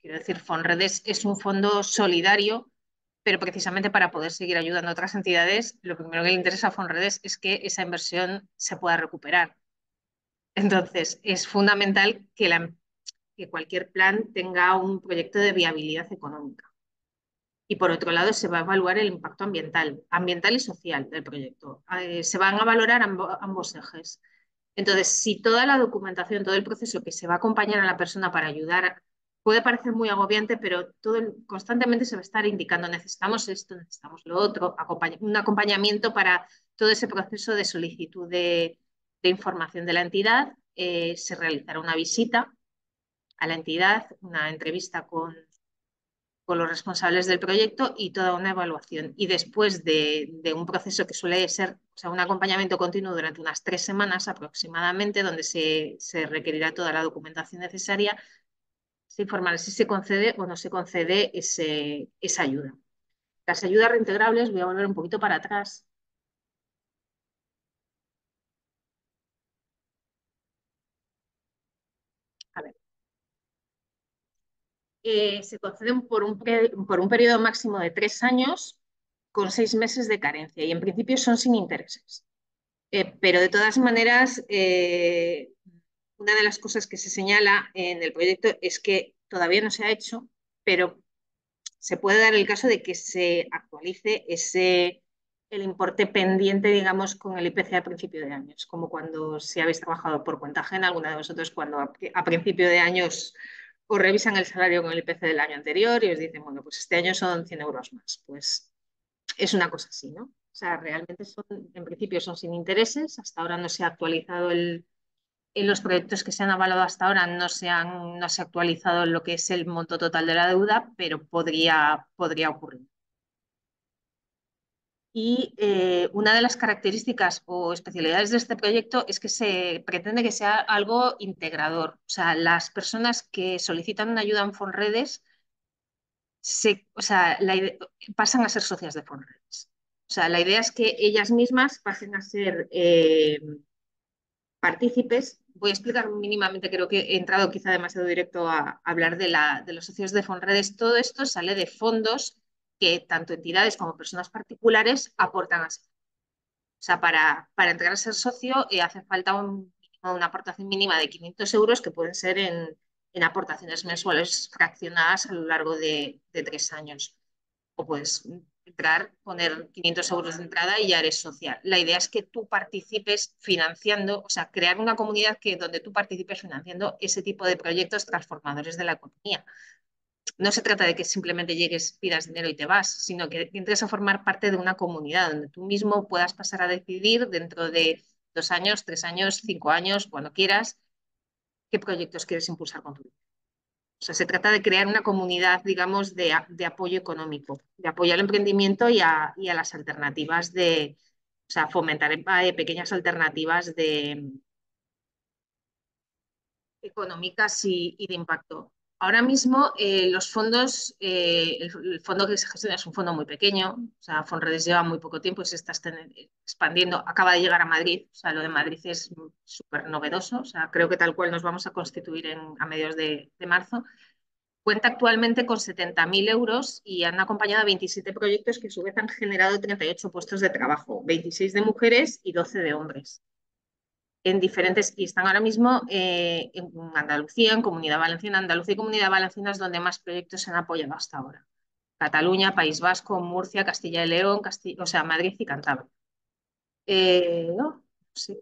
quiero decir, FONREDES es un fondo solidario, pero precisamente para poder seguir ayudando a otras entidades, lo primero que le interesa a FONREDES es que esa inversión se pueda recuperar. Entonces, es fundamental que, cualquier plan tenga un proyecto de viabilidad económica. Y por otro lado, se va a evaluar el impacto ambiental, ambiental y social del proyecto. Eh, se van a valorar ambos ejes. Entonces, si toda la documentación, todo el proceso que se va a acompañar a la persona para ayudar, puede parecer muy agobiante, pero todo constantemente se va a estar indicando, necesitamos esto, necesitamos lo otro, un acompañamiento para todo ese proceso de solicitud de, información de la entidad, eh, se realizará una visita a la entidad, una entrevista con, con, los responsables del proyecto y toda una evaluación. Y después de, un proceso que suele ser o sea, un acompañamiento continuo durante unas tres semanas aproximadamente, donde se, requerirá toda la documentación necesaria, se informará si se concede o no se concede ese, esa ayuda. Las ayudas reintegrables, voy a volver un poquito para atrás, Eh, se conceden por un, por un periodo máximo de tres años con seis meses de carencia y en principio son sin intereses. Eh, pero de todas maneras, eh, una de las cosas que se señala en el proyecto es que todavía no se ha hecho, pero se puede dar el caso de que se actualice ese el importe pendiente, digamos, con el IPC a principio de años, como cuando si habéis trabajado por cuenta ajena, alguna de vosotros cuando a, a principio de años o revisan el salario con el IPC del año anterior y os dicen, bueno, pues este año son 100 euros más. Pues es una cosa así, ¿no? O sea, realmente son, en principio son sin intereses, hasta ahora no se ha actualizado el, en eh, los proyectos que se han avalado hasta ahora no se, han, no se ha actualizado lo que es el monto total de la deuda, pero podría, podría ocurrir. Y eh, una de las características o especialidades de este proyecto es que se pretende que sea algo integrador. O sea, las personas que solicitan una ayuda en Fonredes se, pasan a ser socias de Fonredes. O sea, la idea es que ellas mismas pasen a ser eh, partícipes. Voy a explicar mínimamente, creo que he entrado quizá demasiado directo a, hablar de, la, de los socios de Fonredes. Todo esto sale de fondos que tanto entidades como personas particulares aportan a ser. O sea, para, para entrar a ser socio eh, hace falta una aportación mínima de 500 euros que pueden ser en, aportaciones mensuales fraccionadas a lo largo de, tres años. O puedes entrar, poner 500 euros de entrada y ya eres social. La idea es que tú participes financiando, o sea, crear una comunidad que, donde tú participes financiando ese tipo de proyectos transformadores de la economía no se trata de que simplemente llegues, pidas dinero y te vas, sino que entres a formar parte de una comunidad donde tú mismo puedas pasar a decidir dentro de dos años, tres años, cinco años, cuando quieras, qué proyectos quieres impulsar con tu vida. O sea, se trata de crear una comunidad, digamos, de, apoyo económico, de apoyo al emprendimiento y a, las alternativas de, o sea, fomentar eh, pequeñas alternativas de económicas y de impacto Ahora mismo eh, los fondos, eh, el, fondo que se gestiona es un fondo muy pequeño, o sea, Fonredes lleva muy poco tiempo y se está expandiendo, acaba de llegar a Madrid, o sea, lo de Madrid es súper novedoso, o sea, creo que tal cual nos vamos a constituir a mediados de, de, marzo. Cuenta actualmente con 70.000 euros y han acompañado a 27 proyectos que a su vez han generado 38 puestos de trabajo, 26 de mujeres y 12 de hombres en diferentes, y están ahora mismo eh, en Andalucía, en Comunidad Valenciana, Andalucía y Comunidad Valenciana es donde más proyectos se han apoyado hasta ahora. Cataluña, País Vasco, Murcia, Castilla y León, o sea, Madrid y Cantabria. Eh, no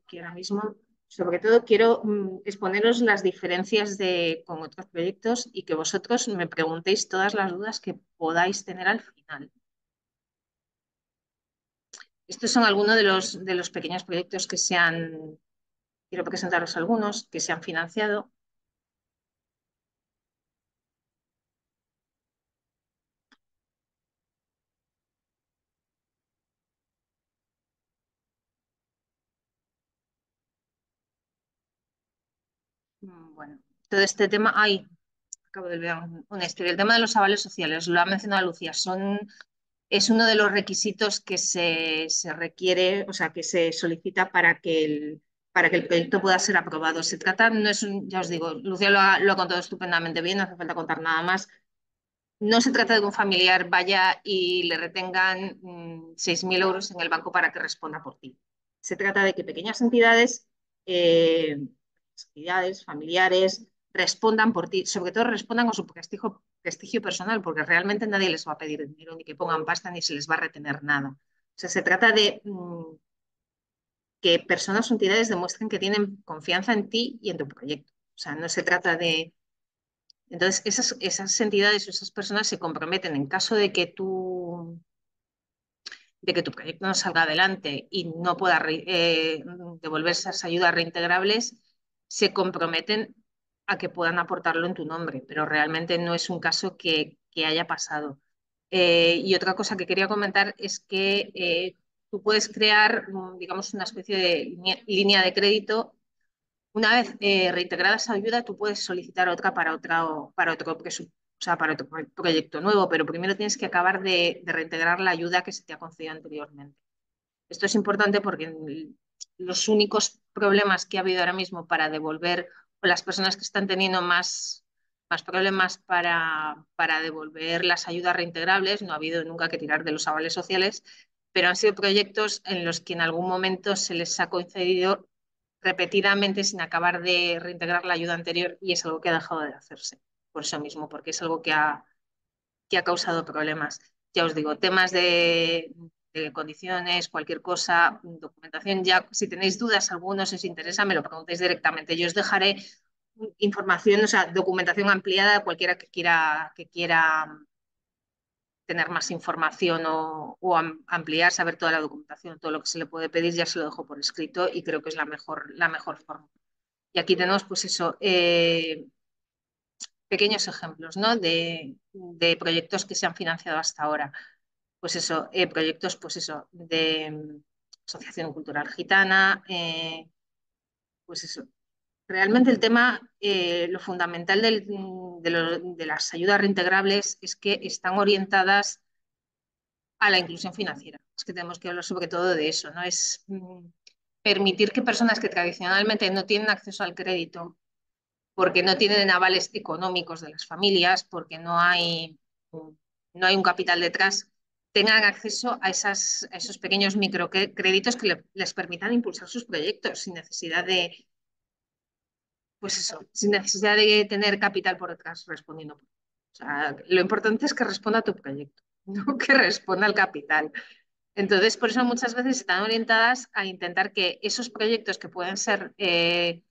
que ahora mismo, sobre todo quiero mm, exponeros las diferencias de, con otros proyectos y que vosotros me preguntéis todas las dudas que podáis tener al final. Estos son algunos de los, de los pequeños proyectos que se han Quiero presentaros algunos que se han financiado. Mm, bueno, todo este tema, ¡Ay! acabo de ver un, estudio. El tema de los avales sociales, lo ha mencionado Lucía, son, es uno de los requisitos que se, requiere, o sea, que se solicita para que el, para que el proyecto pueda ser aprobado. Se trata, no es un, ya os digo, Lucía lo ha, contado estupendamente bien, no hace falta contar nada más. No se trata de que un familiar vaya y le retengan 6.000 mm, euros en el banco para que responda por ti. Se trata de que pequeñas entidades, eh, entidades, familiares, respondan por ti, sobre todo respondan con su prestigio, prestigio personal, porque realmente nadie les va a pedir dinero, ni que pongan pasta, ni se les va a retener nada. O sea, se trata de mm, que personas o entidades demuestren que tienen confianza en ti y en tu proyecto. O sea, no se trata de... Entonces, esas, esas entidades o esas personas se comprometen en caso de que tú de que tu proyecto no salga adelante y no pueda eh, devolver esas ayudas reintegrables, se comprometen a que puedan aportarlo en tu nombre, pero realmente no es un caso que, haya pasado. Eh, y otra cosa que quería comentar es que eh, tú puedes crear, mm, digamos, una especie de línea de crédito. Una vez eh, reintegrada esa ayuda, tú puedes solicitar otra para, otra, para otro o sea, para proyecto nuevo, pero primero tienes que acabar de, de, reintegrar la ayuda que se te ha concedido anteriormente. Esto es importante porque los únicos problemas que ha habido ahora mismo para devolver, o las personas que están teniendo más, más problemas para, para devolver las ayudas reintegrables, no ha habido nunca que tirar de los avales sociales, pero han sido proyectos en los que en algún momento se les ha concedido repetidamente sin acabar de reintegrar la ayuda anterior y es algo que ha dejado de hacerse, por eso mismo, porque es algo que ha, que ha causado problemas. Ya os digo, temas de, condiciones, cualquier cosa, documentación, ya si tenéis dudas, algunos os interesa, me lo preguntéis directamente. Yo os dejaré información, o sea, documentación ampliada, cualquiera que quiera, que quiera tener más información o, ampliar, saber toda la documentación, todo lo que se le puede pedir, ya se lo dejo por escrito y creo que es la mejor, la mejor forma. Y aquí tenemos, pues eso, eh, pequeños ejemplos de, proyectos que se han financiado hasta ahora. Pues eso, eh, proyectos, pues eso, de mm, Asociación Cultural Gitana, eh, pues eso, realmente el tema, eh, lo fundamental de, las ayudas reintegrables es que están orientadas a la inclusión financiera. Es que tenemos que hablar sobre todo de eso, ¿no? Es mm, permitir que personas que tradicionalmente no tienen acceso al crédito, porque no tienen avales económicos de las familias, porque no hay, mm, no hay un capital detrás, tengan acceso a, esas, esos pequeños microcréditos que les permitan impulsar sus proyectos sin necesidad de, pues eso, sin necesidad de tener capital por detrás respondiendo. lo importante es que responda a tu proyecto, no que responda al capital. Entonces, por eso muchas veces están orientadas a intentar que esos proyectos que pueden ser eh,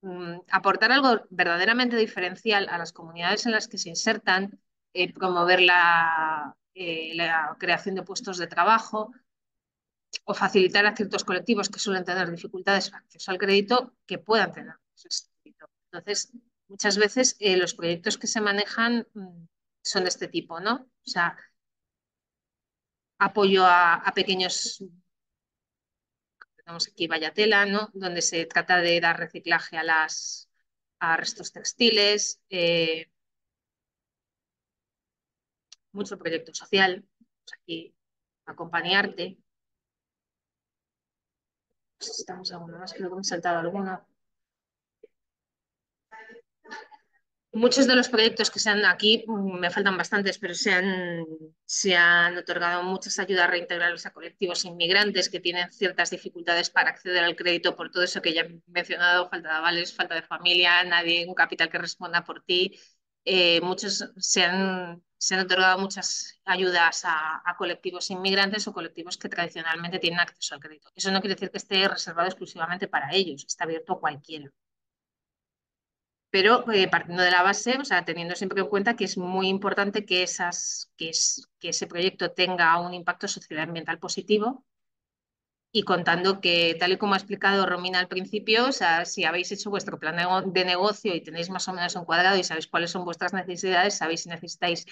mm, aportar algo verdaderamente diferencial a las comunidades en las que se insertan, eh, promover eh, la, creación de puestos de trabajo o facilitar a ciertos colectivos que suelen tener dificultades en acceso al crédito que puedan tener entonces, muchas veces eh, los proyectos que se manejan mm, son de este tipo, ¿no? O sea, apoyo a, pequeños, tenemos aquí Vallatela, ¿no? Donde se trata de dar reciclaje a las restos textiles, eh, mucho proyecto social, aquí acompañarte. estamos alguna más, creo que hemos saltado alguna. Muchos de los proyectos que se han aquí, mm, me faltan bastantes, pero se han, se han otorgado muchas ayudas reintegrales a colectivos inmigrantes que tienen ciertas dificultades para acceder al crédito por todo eso que ya he mencionado, falta de avales, falta de familia, nadie, un capital que responda por ti. Eh, muchos se han, otorgado muchas ayudas a colectivos inmigrantes o colectivos que tradicionalmente tienen acceso al crédito. Eso no quiere decir que esté reservado exclusivamente para ellos, está abierto a cualquiera pero eh, partiendo de la base, o sea, teniendo siempre en cuenta que es muy importante que, esas, que, que ese proyecto tenga un impacto social ambiental positivo y contando que, tal y como ha explicado Romina al principio, o sea, si habéis hecho vuestro plan de negocio y tenéis más o menos encuadrado y sabéis cuáles son vuestras necesidades, sabéis si necesitáis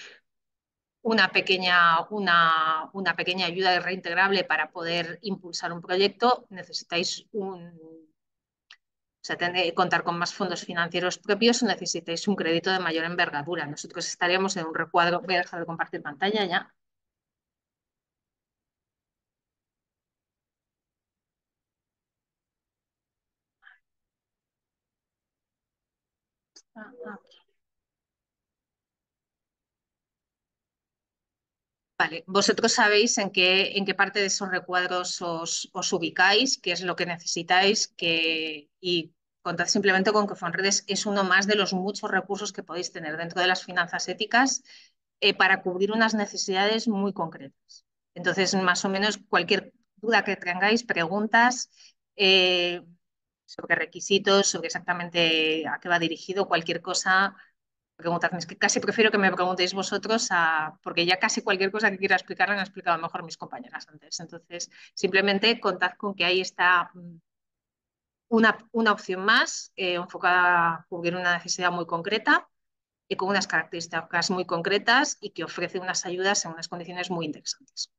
una pequeña, una, una pequeña ayuda reintegrable para poder impulsar un proyecto, necesitáis un o sea, eh, contar con más fondos financieros propios o necesitáis un crédito de mayor envergadura. Nosotros estaríamos en un recuadro. Voy a dejar de compartir pantalla ya. Ah, ah. Vale, vosotros sabéis en qué, en qué parte de esos recuadros os, os ubicáis, qué es lo que necesitáis, que, y contar simplemente con que Fonredes es uno más de los muchos recursos que podéis tener dentro de las finanzas éticas eh, para cubrir unas necesidades muy concretas. Entonces, más o menos cualquier duda que tengáis, preguntas eh, sobre requisitos, sobre exactamente a qué va dirigido, cualquier cosa, es que casi prefiero que me preguntéis vosotros, porque ya casi cualquier cosa que quiera explicar la han explicado mejor mis compañeras antes. Entonces, simplemente contad con que ahí está mm, una, una opción más eh, enfocada a cubrir una necesidad muy concreta y con unas características muy concretas y que ofrece unas ayudas en unas condiciones muy interesantes.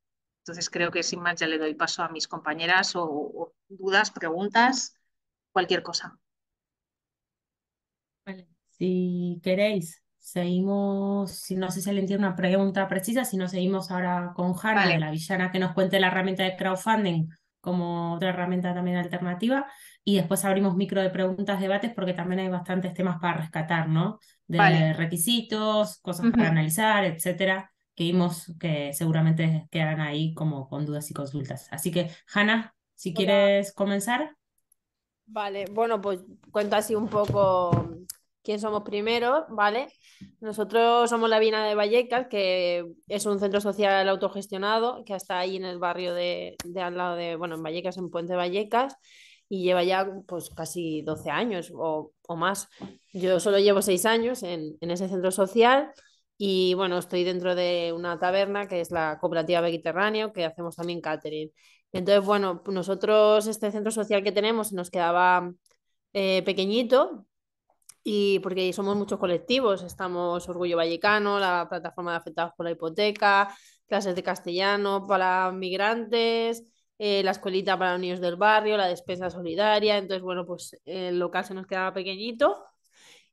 Entonces, creo que sin más ya le doy paso a mis compañeras o, dudas, preguntas, cualquier cosa si queréis, seguimos, si no sé si alguien tiene una pregunta precisa, si no seguimos ahora con Hanna, la villana que nos cuente la herramienta de crowdfunding como otra herramienta también alternativa, y después abrimos micro de preguntas, debates, porque también hay bastantes temas para rescatar, ¿no? De requisitos, cosas para analizar, etcétera, que vimos que seguramente quedan ahí como con dudas y consultas. Así que, Hanna, si quieres comenzar. Vale, bueno, pues cuento así un poco quién somos primero, ¿vale? Nosotros somos la Vina de Vallecas, que es un centro social autogestionado que está ahí en el barrio de, de al lado de, bueno, en Vallecas, en Puente Vallecas, y lleva ya pues casi 12 años o, o más. Yo solo llevo 6 años en, en, ese centro social. Y bueno, estoy dentro de una taberna que es la Cooperativa Mediterráneo, que hacemos también catering. Entonces, bueno, nosotros este centro social que tenemos nos quedaba eh, pequeñito, y porque somos muchos colectivos, estamos Orgullo Vallecano, la plataforma de afectados por la hipoteca, clases de castellano para migrantes, eh, la escuelita para niños del barrio, la despensa solidaria. Entonces, bueno, pues eh, el local se nos quedaba pequeñito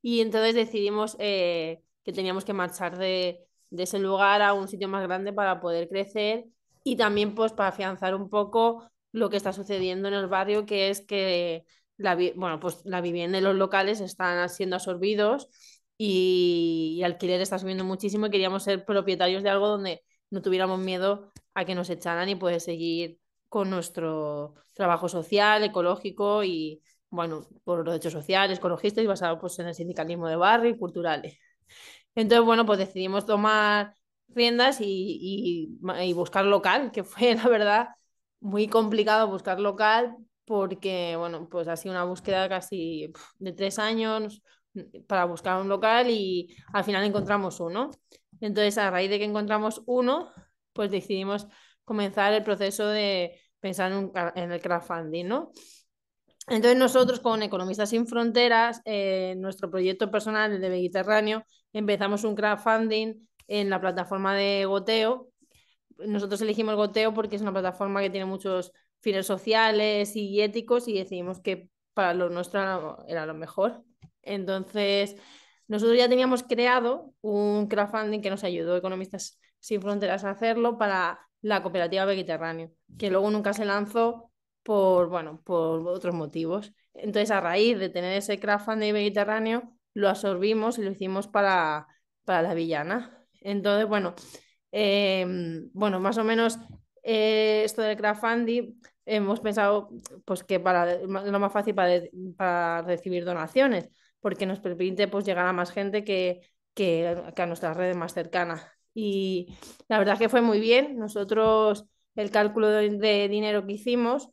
y entonces decidimos eh, que teníamos que marchar de, de ese lugar a un sitio más grande para poder crecer y también pues para afianzar un poco lo que está sucediendo en el barrio, que es que la bueno, pues la vivienda y los locales están siendo absorbidos y, alquiler está subiendo muchísimo y queríamos ser propietarios de algo donde no tuviéramos miedo a que nos echaran y poder seguir con nuestro trabajo social, ecológico y, bueno, por los derechos sociales, ecologistas y basado pues, en el sindicalismo de barrio y culturales. Entonces, bueno, pues decidimos tomar riendas y buscar local, que fue, la verdad, muy complicado buscar local porque, bueno, pues ha sido una búsqueda casi de tres años mm, para buscar un local y al final encontramos uno. Entonces, a raíz de que encontramos uno, pues decidimos comenzar el proceso de pensar en, el crowdfunding, ¿no? Entonces nosotros con Economistas sin Fronteras, eh, nuestro proyecto personal el de Mediterráneo, empezamos un crowdfunding en la plataforma de Goteo. Nosotros elegimos Goteo porque es una plataforma que tiene muchos fines sociales y éticos y decidimos que para lo nuestro era lo mejor. Entonces, nosotros ya teníamos creado un crowdfunding que nos ayudó Economistas Sin Fronteras a hacerlo para la cooperativa Mediterráneo, que luego nunca se lanzó por, bueno, por otros motivos. Entonces, a raíz de tener ese crowdfunding Mediterráneo, lo absorbimos y lo hicimos para, para la villana. Entonces, bueno, em, bueno, más o menos eh, esto del crowdfunding hemos pensado pues, que para, lo más fácil para, para recibir donaciones, porque nos permite pues, llegar a más gente que, que, a nuestras redes más cercanas. Y la verdad que fue muy bien. Nosotros el cálculo de, dinero que hicimos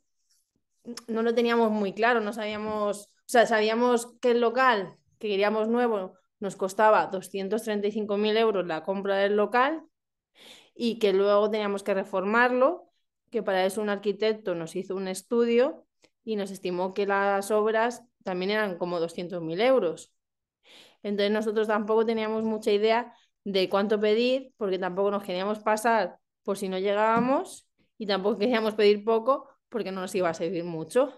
no lo teníamos muy claro, no sabíamos, o sea, sabíamos que el local que queríamos nuevo nos costaba 235.000 euros la compra del local y que luego teníamos que reformarlo que para eso un arquitecto nos hizo un estudio y nos estimó que las obras también eran como 200.000 euros. Entonces nosotros tampoco teníamos mucha idea de cuánto pedir, porque tampoco nos queríamos pasar por si no llegábamos y tampoco queríamos pedir poco porque no nos iba a servir mucho.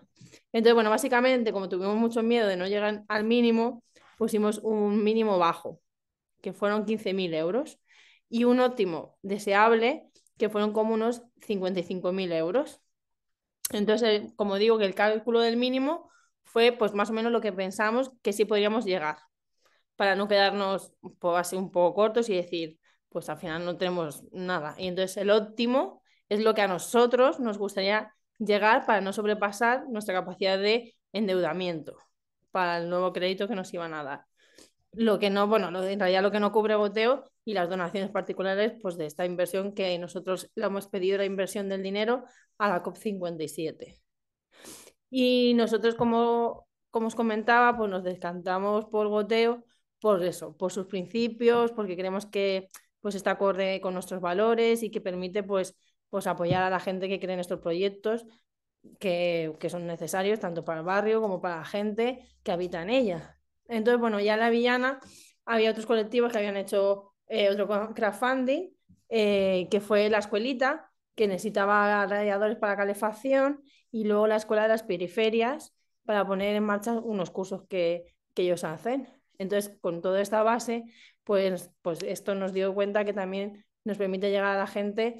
Entonces, bueno, básicamente como tuvimos mucho miedo de no llegar al mínimo, pusimos un mínimo bajo, que fueron 15.000 euros, y un óptimo deseable, que fueron como unos 55.000 euros. Entonces, eh, como digo, que el cálculo del mínimo fue pues más o menos lo que pensamos que sí podríamos llegar, para no quedarnos pues, así un poco cortos y decir, pues al final no tenemos nada. Y entonces el óptimo es lo que a nosotros nos gustaría llegar para no sobrepasar nuestra capacidad de endeudamiento para el nuevo crédito que nos iban a dar lo que no, bueno, en realidad lo que no cubre goteo y las donaciones particulares pues de esta inversión que nosotros le hemos pedido la inversión del dinero a la COP57. Y nosotros, como, como os comentaba, pues nos descantamos por goteo por eso, por sus principios, porque creemos que pues está acorde con nuestros valores y que permite pues, pues apoyar a la gente que cree en estos proyectos que, que son necesarios tanto para el barrio como para la gente que habita en ella. Entonces, bueno, ya en la villana había otros colectivos que habían hecho eh, otro crowdfunding, eh, que fue la escuelita, que necesitaba radiadores para calefacción, y luego la escuela de las periferias para poner en marcha unos cursos que, ellos hacen. Entonces, con toda esta base, pues, pues esto nos dio cuenta que también nos permite llegar a la gente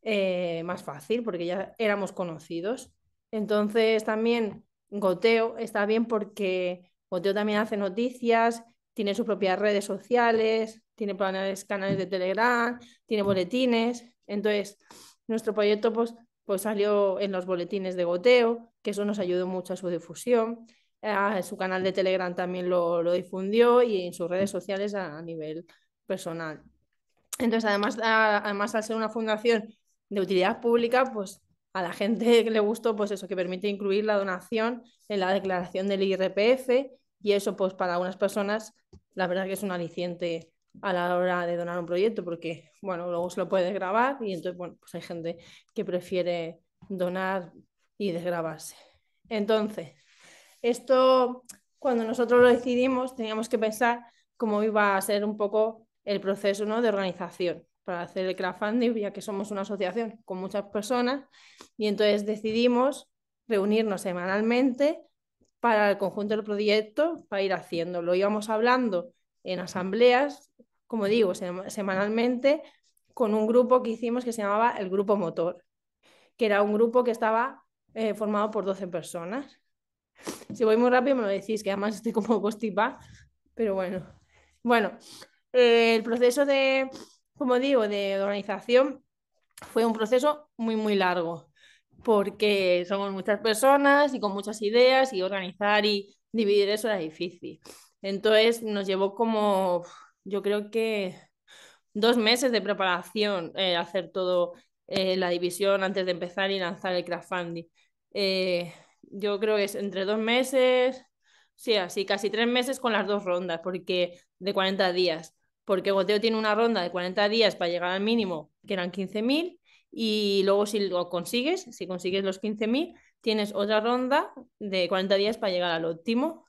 eh, más fácil, porque ya éramos conocidos. Entonces, también goteo está bien porque Goteo también hace noticias, tiene sus propias redes sociales, tiene canales de Telegram, tiene boletines. Entonces, nuestro proyecto pues, pues salió en los boletines de Goteo, que eso nos ayudó mucho a su difusión. Ah, su canal de Telegram también lo, difundió y en sus redes sociales a, nivel personal. Entonces, además, además, al ser una fundación de utilidad pública, pues a la gente que le gustó, pues eso, que permite incluir la donación en la declaración del IRPF y eso, pues para algunas personas, la verdad que es un aliciente a la hora de donar un proyecto, porque, bueno, luego se lo puede grabar y entonces, bueno, pues hay gente que prefiere donar y desgrabarse. Entonces, esto, cuando nosotros lo decidimos, teníamos que pensar cómo iba a ser un poco el proceso ¿no? de organización para hacer el crowdfunding, ya que somos una asociación con muchas personas, y entonces decidimos reunirnos semanalmente para el conjunto del proyecto, para ir haciendo. Lo íbamos hablando en asambleas, como digo, semanalmente, con un grupo que hicimos que se llamaba el Grupo Motor, que era un grupo que estaba eh, formado por 12 personas. Si voy muy rápido me lo decís, que además estoy como postipa pero bueno. Bueno, eh, el proceso de, como digo, de organización fue un proceso muy, muy largo porque somos muchas personas y con muchas ideas y organizar y dividir eso era difícil. Entonces nos llevó como, yo creo que dos meses de preparación eh, hacer todo eh, la división antes de empezar y lanzar el crowdfunding. Eh, yo creo que es entre dos meses, sí, así casi tres meses con las dos rondas, porque de 40 días, porque Goteo tiene una ronda de 40 días para llegar al mínimo, que eran 15.000, y luego si lo consigues, si consigues los 15.000, tienes otra ronda de 40 días para llegar al óptimo.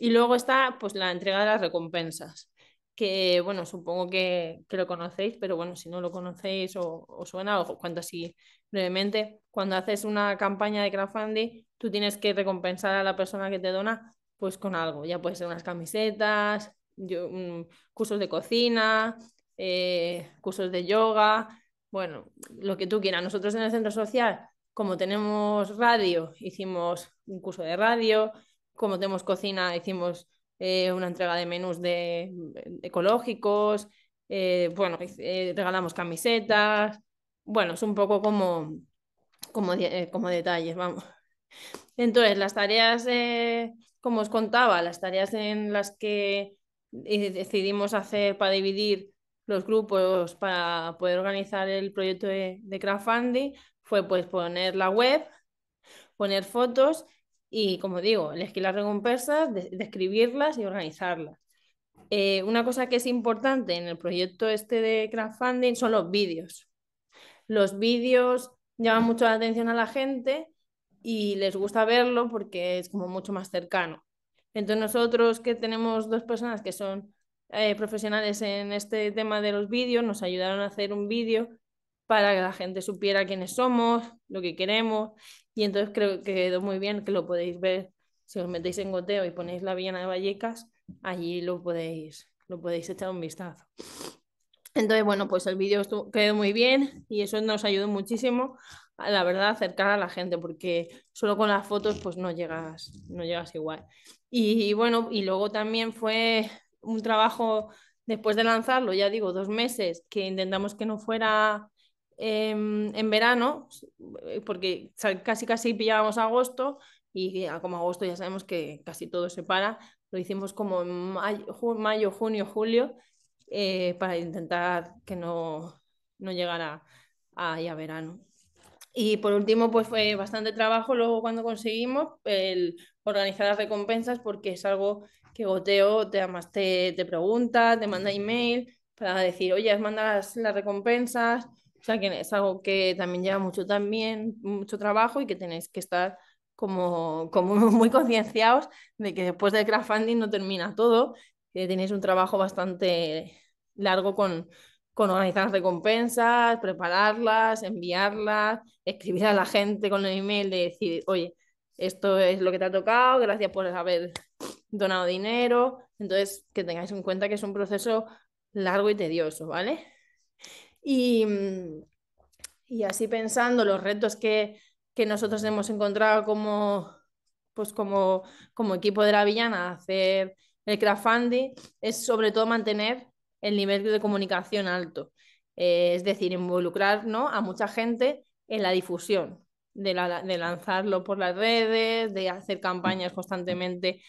Y luego está pues la entrega de las recompensas, que bueno, supongo que, lo conocéis, pero bueno, si no lo conocéis o, o suena, o cuento así brevemente, cuando haces una campaña de crowdfunding, tú tienes que recompensar a la persona que te dona pues con algo, ya puede ser unas camisetas, mm, cursos de cocina, eh, cursos de yoga, bueno, lo que tú quieras. Nosotros en el centro social, como tenemos radio, hicimos un curso de radio, como tenemos cocina, hicimos eh, una entrega de menús de, ecológicos, eh, bueno, eh, regalamos camisetas, bueno, es un poco como, como, como detalles, vamos. Entonces, las tareas, como os contaba, las tareas en las que decidimos hacer para dividir los grupos para poder organizar el proyecto de, crowdfunding fue pues poner la web, poner fotos y, como digo, elegir las recompensas, describirlas y organizarlas. Eh, una cosa que es importante en el proyecto este de crowdfunding son los vídeos. Los vídeos llaman mucho la atención a la gente y les gusta verlo porque es como mucho más cercano. Entonces nosotros que tenemos dos personas que son eh, profesionales en este tema de los vídeos, nos ayudaron a hacer un vídeo para que la gente supiera quiénes somos, lo que queremos, y entonces creo que quedó muy bien, que lo podéis ver si os metéis en goteo y ponéis la Villana de Vallecas, allí lo podéis, lo podéis echar un vistazo. Entonces, bueno, pues el vídeo quedó muy bien y eso nos ayudó muchísimo, a, la verdad, acercar a la gente, porque solo con las fotos pues no llegas, no llegas igual. y bueno, y luego también fue un trabajo después de lanzarlo, ya digo, dos meses, que intentamos que no fuera em, en verano, porque casi casi pillábamos agosto y como agosto ya sabemos que casi todo se para, lo hicimos como en mayo, junio, julio, eh, para intentar que no, no llegara a, verano. Y por último, pues fue bastante trabajo luego cuando conseguimos el organizar las recompensas porque es algo que Goteo te, además te, pregunta, te manda email para decir, oye, manda las, recompensas, o sea, que es algo que también lleva mucho también, mucho trabajo y que tenéis que estar como, como muy concienciados de que después del crowdfunding no termina todo, que tenéis un trabajo bastante largo con, con organizar recompensas, prepararlas, enviarlas, escribir a la gente con el email de decir, oye, esto es lo que te ha tocado, gracias por haber donado dinero, entonces que tengáis en cuenta que es un proceso largo y tedioso, ¿vale? Y, así pensando los retos que, nosotros hemos encontrado como, pues como, equipo de la villana, hacer el crowdfunding, es sobre todo mantener el nivel de comunicación alto. Eh, es decir, involucrar a mucha gente en la difusión, de, de lanzarlo por las redes, de hacer campañas constantemente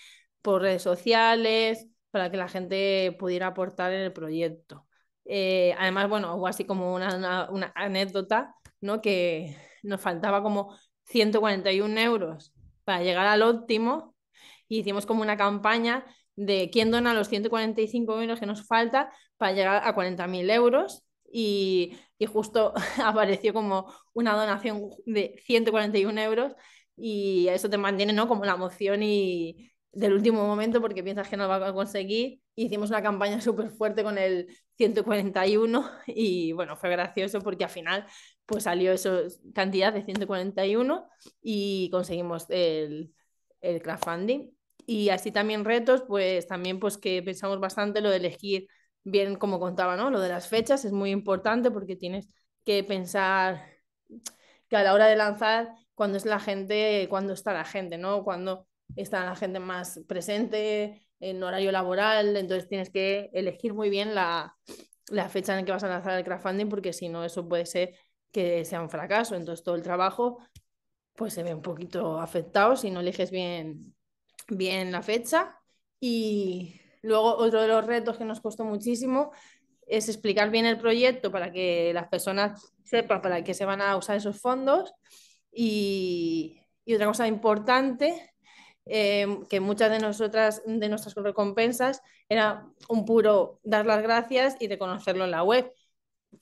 por redes sociales, para que la gente pudiera aportar en el proyecto. Eh, además, bueno, hubo así como una, anécdota, ¿no? Que nos faltaba como 141 euros para llegar al óptimo y hicimos como una campaña de quién dona los 145 euros que nos falta para llegar a 40.000 euros y, y justo apareció como una donación de 141 euros y eso te mantiene, ¿no? Como la emoción y, del último momento porque piensas que no lo va a conseguir. Hicimos una campaña súper fuerte con el 141 y bueno, fue gracioso porque al final pues salió esa cantidad de 141 y conseguimos el, el crowdfunding. Y así también retos, pues también pues que pensamos bastante lo de elegir bien como contaba, ¿no? Lo de las fechas es muy importante porque tienes que pensar que a la hora de lanzar Cuando es la gente, cuando está la gente, ¿no? Cuando está la gente más presente en horario laboral, entonces tienes que elegir muy bien la, fecha en la que vas a lanzar el crowdfunding porque si no eso puede ser que sea un fracaso, entonces todo el trabajo pues se ve un poquito afectado si no eliges bien, bien la fecha y luego otro de los retos que nos costó muchísimo es explicar bien el proyecto para que las personas sepan para qué se van a usar esos fondos y, y otra cosa importante Em, que muchas de nosotras, de nuestras recompensas, era un puro dar las gracias y reconocerlo en la web.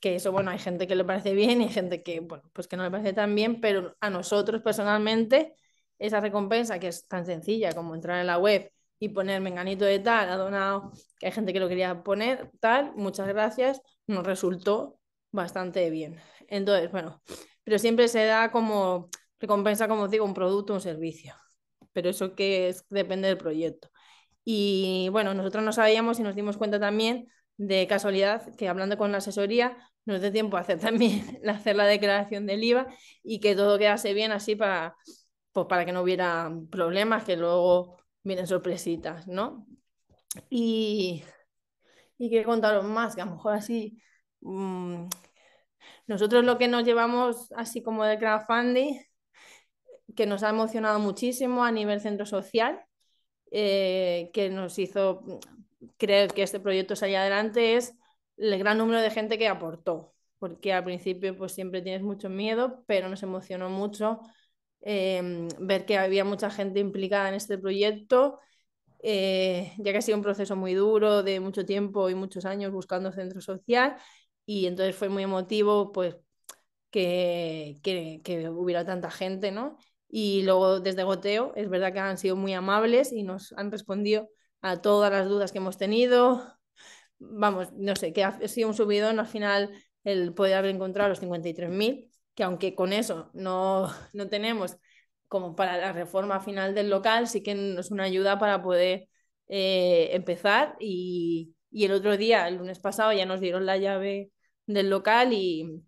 Que eso, bueno, hay gente que le parece bien y gente que, bueno, pues que no le parece tan bien, pero a nosotros personalmente, esa recompensa que es tan sencilla como entrar en la web y poner menganito de tal, ha donado, que hay gente que lo quería poner, tal, muchas gracias, nos resultó bastante bien. Entonces, bueno, pero siempre se da como recompensa, como digo, un producto, un servicio pero eso que depende del proyecto. Y bueno, nosotros no sabíamos y nos dimos cuenta también de casualidad que hablando con la asesoría nos dé tiempo hacer también hacer la declaración del IVA y que todo quedase bien así para, pues para que no hubiera problemas que luego vienen sorpresitas, ¿no? Y, y que contaron más, que a lo mejor así mm, nosotros lo que nos llevamos así como de crowdfunding que nos ha emocionado muchísimo a nivel centro social, eh, que nos hizo creer que este proyecto se salía adelante, es el gran número de gente que aportó, porque al principio pues siempre tienes mucho miedo, pero nos emocionó mucho em, ver que había mucha gente implicada en este proyecto, eh, ya que ha sido un proceso muy duro de mucho tiempo y muchos años buscando centro social y entonces fue muy emotivo pues que, que hubiera tanta gente, ¿no? y luego desde Goteo es verdad que han sido muy amables y nos han respondido a todas las dudas que hemos tenido. Vamos, no sé, que ha sido un subidón al final el poder haber encontrado los 53.000, que aunque con eso no, no tenemos como para la reforma final del local, sí que es una ayuda para poder eh, empezar. Y, el otro día, el lunes pasado, ya nos dieron la llave del local y,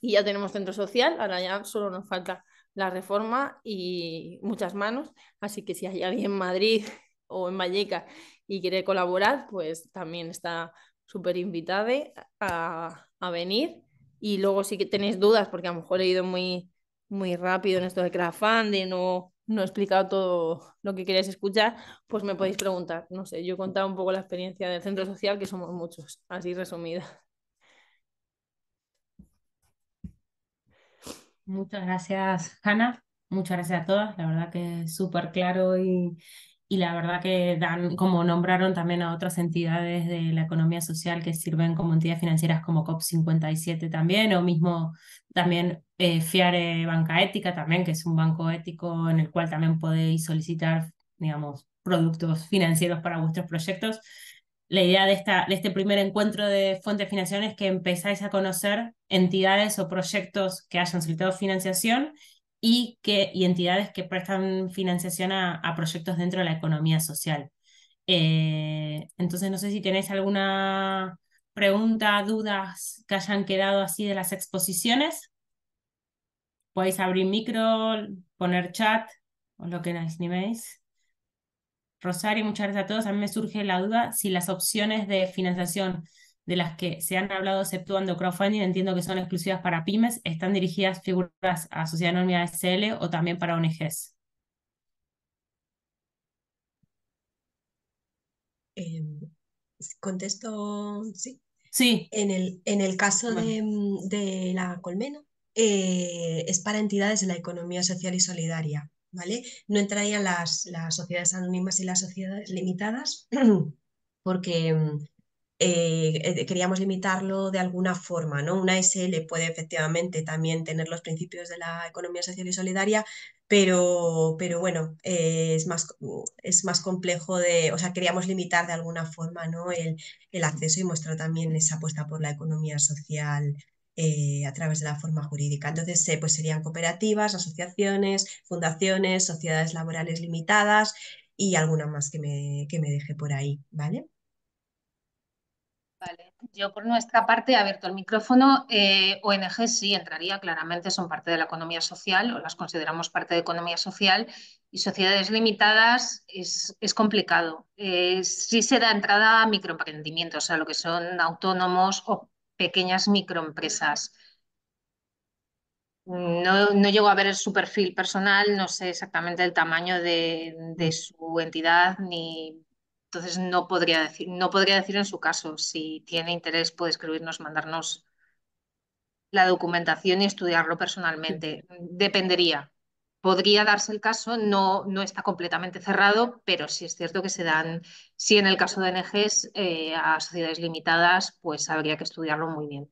y ya tenemos centro social. Ahora ya solo nos falta la reforma y muchas manos. Así que si hay alguien en Madrid o en valleca y quiere colaborar, pues también está súper invitada a, venir. Y luego si tenéis dudas, porque a lo mejor he ido muy, muy rápido en esto de crowdfunding o no he explicado todo lo que queréis escuchar, pues me podéis preguntar. No sé, yo he contado un poco la experiencia del centro social, que somos muchos, así resumida. Muchas gracias, Hanna. Muchas gracias a todas. La verdad que es súper claro y, la verdad que dan, como nombraron también a otras entidades de la economía social que sirven como entidades financieras como COP57 también, o mismo también eh, FIARE Banca Ética también, que es un banco ético en el cual también podéis solicitar, digamos, productos financieros para vuestros proyectos la idea de, esta, de este primer encuentro de fuentes de financiación es que empezáis a conocer entidades o proyectos que hayan solicitado financiación y, que, entidades que prestan financiación a, proyectos dentro de la economía social. Eh, entonces, no sé si tenéis alguna pregunta, dudas que hayan quedado así de las exposiciones. Podéis abrir micro, poner chat o lo que animéis. Rosario, muchas gracias a todos. A mí me surge la duda si las opciones de financiación de las que se han hablado exceptuando crowdfunding, entiendo que son exclusivas para pymes, ¿están dirigidas figuras a Sociedad Anónima SL o también para ONGs? Em, contesto, sí. Sí. En el, en el caso de, la colmena, eh, es para entidades de la economía social y solidaria. No entrarían las, las sociedades anónimas y las sociedades limitadas porque eh, eh, queríamos limitarlo de alguna forma, ¿no? Una SL puede efectivamente también tener los principios de la economía social y solidaria, pero, pero bueno, eh, es, más, es más complejo de, o sea, queríamos limitar de alguna forma, ¿no? El, el acceso y mostrar también esa apuesta por la economía social eh, a través de la forma jurídica. Entonces, eh, pues serían cooperativas, asociaciones, fundaciones, sociedades laborales limitadas y alguna más que me, que me deje por ahí, ¿vale? Vale. Yo por nuestra parte abierto el micrófono. Eh, ONG sí entraría, claramente son parte de la economía social o las consideramos parte de economía social y sociedades limitadas es, complicado. si sí se da entrada a microemprendimientos, o a sea, lo que son autónomos o pequeñas microempresas. No, no, llego a ver su perfil personal, no sé exactamente el tamaño de, de, su entidad, ni entonces no podría decir, no podría decir en su caso. Si tiene interés, puede escribirnos, mandarnos la documentación y estudiarlo personalmente. Dependería podría darse el caso, no, no está completamente cerrado, pero sí es cierto que se dan, sí en el caso de ONGs eh, a sociedades limitadas, pues habría que estudiarlo muy bien.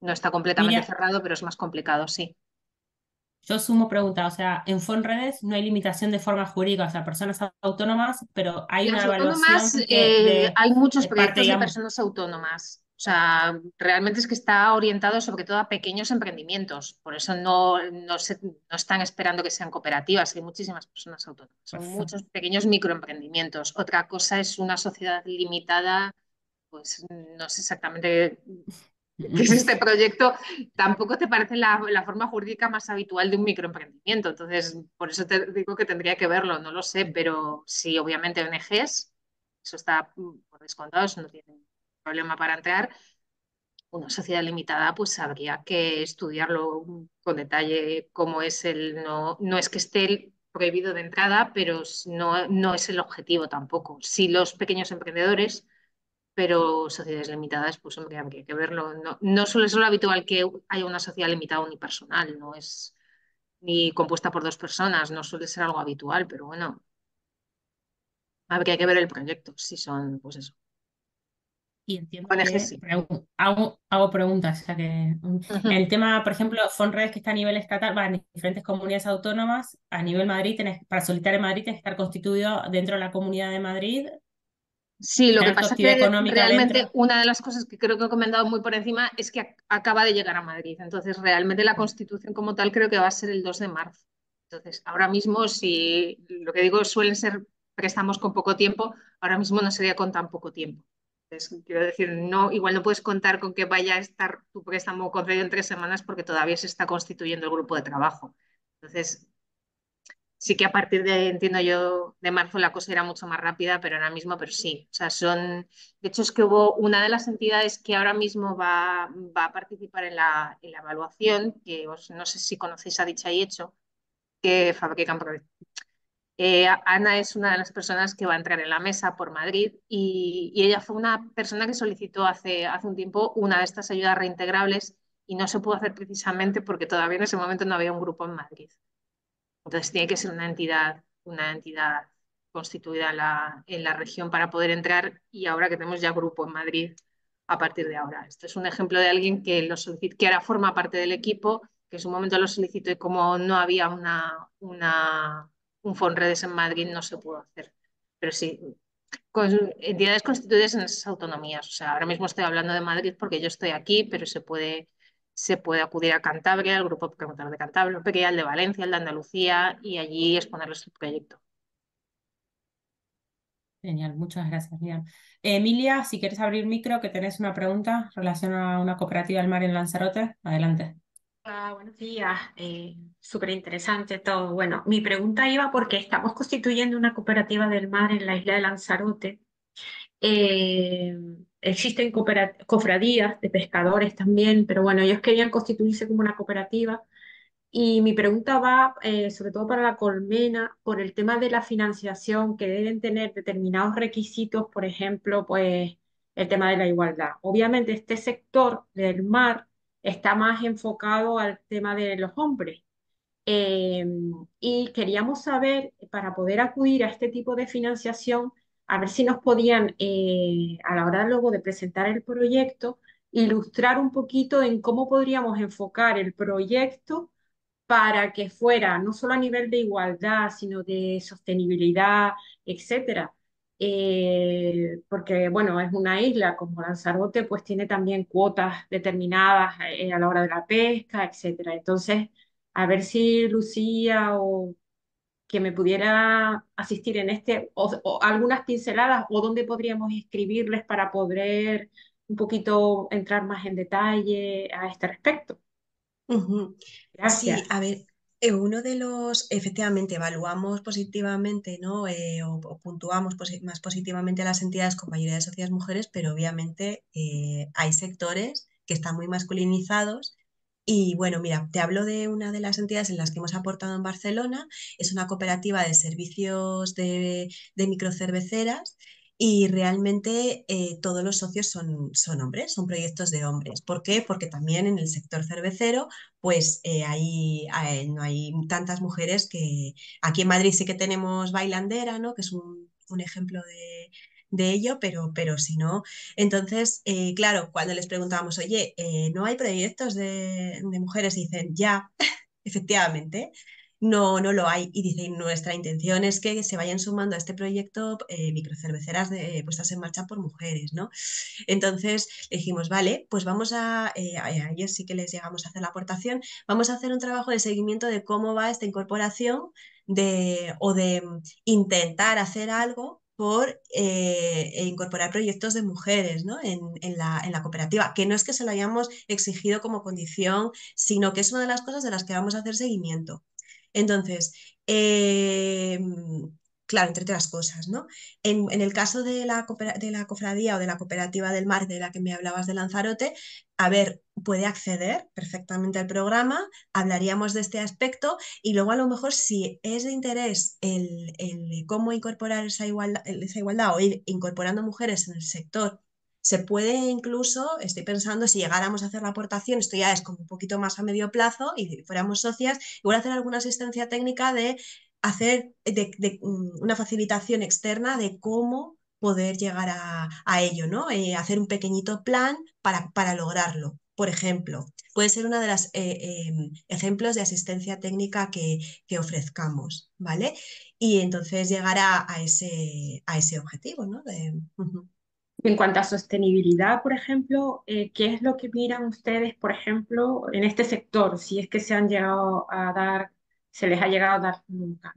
No está completamente cerrado, pero es más complicado, sí. Yo sumo pregunta, o sea, en Fonredes no hay limitación de forma jurídica, o sea, personas autónomas, pero hay una evaluación. Eh, hay muchos proyectos de personas autónomas. O sea, realmente es que está orientado sobre todo a pequeños emprendimientos. Por eso no, no, están esperando que sean cooperativas. Hay muchísimas personas autónomas. Son muchos pequeños microemprendimientos. Otra cosa es una sociedad limitada, pues no sé exactamente qué es este proyecto. Tampoco te parece la, forma jurídica más habitual de un microemprendimiento. Entonces, por eso te digo que tendría que verlo. No lo sé, pero sí, obviamente ONGs, eso está mm, por descontado, eso no tiene problema para entrar, una sociedad limitada, pues habría que estudiarlo con detalle cómo es el no, no es que esté prohibido de entrada, pero no, no es el objetivo tampoco. Si los pequeños emprendedores, pero sociedades limitadas, pues hombre, habría que verlo. No, no suele ser lo habitual que haya una sociedad limitada unipersonal, no es ni compuesta por dos personas, no suele ser algo habitual, pero bueno, habría que ver el proyecto, si son, pues eso, y entiendo tiempo hago, preguntas. el tema, por ejemplo, redes que está a nivel estatal, va en diferentes comunidades autónomas, a nivel Madrid, para solicitar en Madrid tienes que estar constituido dentro de la comunidad de Madrid. Sí, lo que pasa es que realmente una de las cosas que creo que he comentado muy por encima es que acaba de llegar a Madrid. Entonces, realmente la constitución como tal creo que va a ser el 2 de marzo. Entonces, ahora mismo, si lo que digo suelen ser estamos con poco tiempo, ahora mismo no sería con tan poco tiempo. Entonces, quiero decir, no, igual no puedes contar con que vaya a estar tu préstamo concedido en tres semanas porque todavía se está constituyendo el grupo de trabajo. Entonces, sí que a partir de, entiendo yo, de marzo la cosa era mucho más rápida, pero ahora mismo, pero sí. O sea, son, de hecho es que hubo una de las entidades que ahora mismo va, a participar en la, evaluación, que no sé si conocéis a dicha y hecho, que fabrican eh, Ana es una de las personas que va a entrar en la mesa por Madrid y, ella fue una persona que solicitó hace, hace, un tiempo una de estas ayudas reintegrables y no se pudo hacer precisamente porque todavía en ese momento no había un grupo en Madrid. Entonces tiene que ser una entidad, una entidad constituida en la, en la región para poder entrar y ahora que tenemos ya grupo en Madrid a partir de ahora. Esto es un ejemplo de alguien que, lo que ahora forma parte del equipo, que en su momento lo solicitó y como no había una, una un Fonredes en Madrid no se pudo hacer. Pero sí, entidades constituidas en esas autonomías. O sea, ahora mismo estoy hablando de Madrid porque yo estoy aquí, pero se puede, se puede acudir a Cantabria, al Grupo Promotor de Cantabria, al de Valencia, al de Andalucía y allí exponerles el proyecto. Genial, muchas gracias, Miriam. Emilia, si quieres abrir micro, que tenés una pregunta relacionada a una cooperativa del mar en Lanzarote, adelante. Ah, buenos días. Eh, Súper interesante todo. Bueno, mi pregunta iba porque estamos constituyendo una cooperativa del mar en la isla de Lanzarote. Eh, existen cofradías de pescadores también, pero bueno, ellos querían constituirse como una cooperativa. Y mi pregunta va eh, sobre todo para la colmena, por el tema de la financiación, que deben tener determinados requisitos, por ejemplo, pues el tema de la igualdad. Obviamente este sector del mar está más enfocado al tema de los hombres. Em, y queríamos saber, para poder acudir a este tipo de financiación, a ver si nos podían, eh, a la hora luego de presentar el proyecto, ilustrar un poquito en cómo podríamos enfocar el proyecto para que fuera no solo a nivel de igualdad, sino de sostenibilidad, etcétera, eh, porque bueno, es una isla como Lanzarote, pues tiene también cuotas determinadas eh, a la hora de la pesca, etcétera. Entonces, a ver si Lucía o que me pudiera asistir en este, o, algunas pinceladas, o dónde podríamos escribirles para poder un poquito entrar más en detalle a este respecto. Gracias. a ver, uno de los, efectivamente, evaluamos positivamente ¿no? Eh, o, puntuamos más positivamente a las entidades con mayoría de sociedades mujeres, pero obviamente eh, hay sectores que están muy masculinizados. Y bueno, mira, te hablo de una de las entidades en las que hemos aportado en Barcelona. Es una cooperativa de servicios de, de microcerveceras y realmente eh, todos los socios son, son, hombres, son proyectos de hombres. ¿Por qué? Porque también en el sector cervecero, pues eh, no hay tantas mujeres que aquí en Madrid sí que tenemos Bailandera, ¿no? Que es un, ejemplo de, ello, pero, pero si no. Entonces, eh, claro, cuando les preguntábamos, oye, ¿no hay proyectos de, de mujeres? Y dicen, ya, efectivamente, no, no lo hay. Y dice, nuestra intención es que se vayan sumando a este proyecto eh, microcerveceras de, puestas en marcha por mujeres, ¿no? Entonces dijimos, vale, pues vamos a, eh, ayer sí que les llegamos a hacer la aportación, vamos a hacer un trabajo de seguimiento de cómo va esta incorporación de, o de intentar hacer algo por eh, e incorporar proyectos de mujeres ¿no? en, la, en, la, cooperativa, que no es que se lo hayamos exigido como condición, sino que es una de las cosas de las que vamos a hacer seguimiento. Entonces, eh, claro, entre otras cosas, ¿no? En, el caso de la, de la cofradía o de la cooperativa del mar de la que me hablabas de Lanzarote, a ver, puede acceder perfectamente al programa, hablaríamos de este aspecto y luego a lo mejor si es de interés el, cómo incorporar esa igualdad, esa igualdad o ir incorporando mujeres en el sector se puede incluso, estoy pensando, si llegáramos a hacer la aportación, esto ya es como un poquito más a medio plazo y fuéramos socias, igual hacer alguna asistencia técnica de hacer de, mm, una facilitación externa de cómo poder llegar a, ello, ¿no? Eh, hacer un pequeñito plan para, para lograrlo por ejemplo, puede ser uno de los eh, em, ejemplos de asistencia técnica que, ofrezcamos, ¿vale? Y entonces llegar a, ese, a ese objetivo, ¿no? En cuanto a sostenibilidad, por ejemplo, eh, ¿qué es lo que miran ustedes, por ejemplo, en este sector? Si es que se han llegado a dar, se les ha llegado a dar nunca.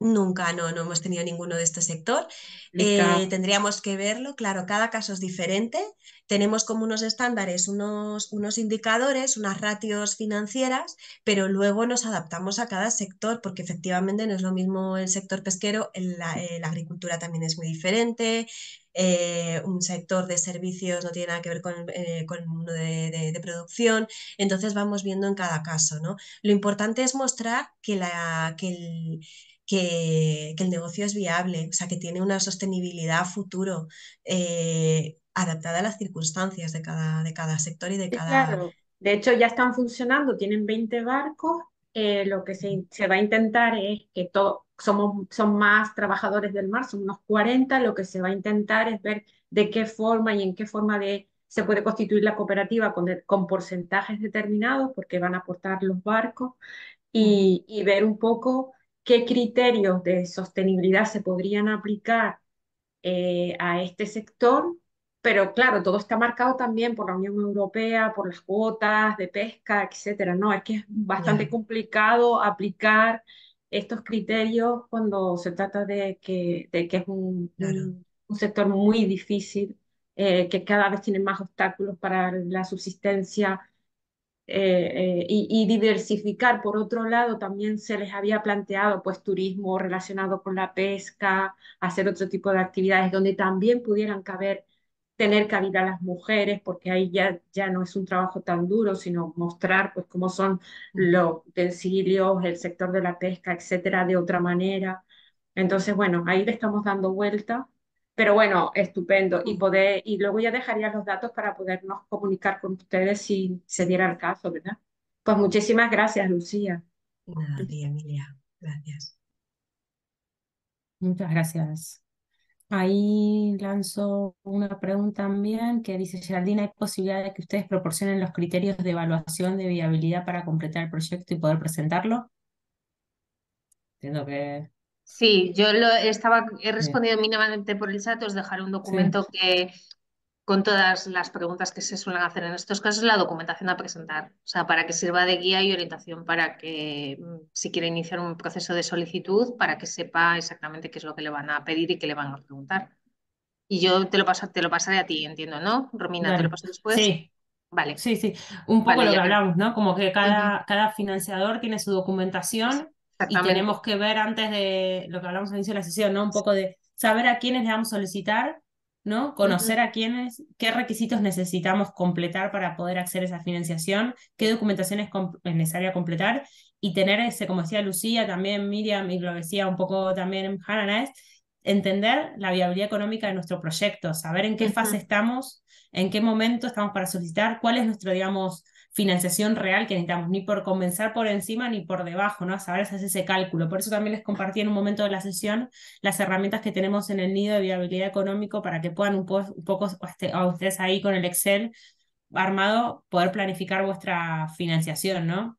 Nunca, no, no hemos tenido ninguno de este sector. Eh, tendríamos que verlo, claro, cada caso es diferente. Tenemos como unos estándares, unos, unos indicadores, unas ratios financieras, pero luego nos adaptamos a cada sector porque efectivamente no es lo mismo el sector pesquero, eh, la, agricultura también es muy diferente, eh, un sector de servicios no tiene nada que ver con, eh, el mundo de, producción, entonces vamos viendo en cada caso. ¿no? Lo importante es mostrar que, la, que el, que, el negocio es viable, o sea, que tiene una sostenibilidad futuro eh, adaptada a las circunstancias de cada, de cada sector y de cada... Claro. De hecho, ya están funcionando, tienen 20 barcos eh, lo que se, va a intentar es que somos, son más trabajadores del mar, son unos 40, lo que se va a intentar es ver de qué forma y en qué forma se puede constituir la cooperativa con, porcentajes determinados, porque van a aportar los barcos, y, ver un poco qué criterios de sostenibilidad se podrían aplicar eh, a este sector pero claro, todo está marcado también por la Unión Europea, por las cuotas de pesca, etcétera. No, es que es bastante complicado aplicar estos criterios cuando se trata de que, de que es un, un, sector muy difícil, eh, que cada vez tiene más obstáculos para la subsistencia eh, eh, y, y, diversificar. Por otro lado, también se les había planteado pues turismo relacionado con la pesca, hacer otro tipo de actividades donde también pudieran caber tener cabida a las mujeres, porque ahí ya, ya no es un trabajo tan duro, sino mostrar pues, cómo son los utensilios, el sector de la pesca, etcétera, de otra manera. Entonces, bueno, ahí le estamos dando vuelta, pero bueno, estupendo. Y, poder, y luego ya dejaría los datos para podernos comunicar con ustedes si se diera el caso, ¿verdad? Pues muchísimas gracias, Lucía. Nada, Emilia. Gracias. Muchas gracias. Ahí lanzo una pregunta también que dice, Geraldina, ¿hay posibilidad de que ustedes proporcionen los criterios de evaluación de viabilidad para completar el proyecto y poder presentarlo? Entiendo que... Sí, yo lo estaba, he respondido mínimamente por el chat, os dejaré un documento que con todas las preguntas que se suelen hacer en estos casos, la documentación a presentar, o sea, para que sirva de guía y orientación para que mm, si quiere iniciar un proceso de solicitud, para que sepa exactamente qué es lo que le van a pedir y qué le van a preguntar. Y yo te lo paso, te lo pasaré a ti, entiendo, ¿no? Romina, te lo paso después. Sí. Vale. Sí, sí. Un poco lo que hablamos, ¿no? Como que cada, cada financiador tiene su documentación y tenemos que ver antes de lo que hablamos al inicio de la sesión, ¿no? Un poco de saber a quiénes le vamos a solicitar ¿no? Conocer a quiénes, qué requisitos necesitamos completar para poder acceder a esa financiación, qué documentación es, necesaria completar y tener ese, como decía Lucía, también Miriam y lo decía un poco también Hannah, es entender la viabilidad económica de nuestro proyecto, saber en qué fase estamos, en qué momento estamos para solicitar, cuál es nuestro, digamos, financiación real que necesitamos, ni por comenzar por encima ni por debajo, ¿no? saber hacer ese cálculo. Por eso también les compartí en un momento de la sesión las herramientas que tenemos en el nido de viabilidad económico para que puedan un, un poco este, a ustedes ahí con el Excel armado poder planificar vuestra financiación, ¿no?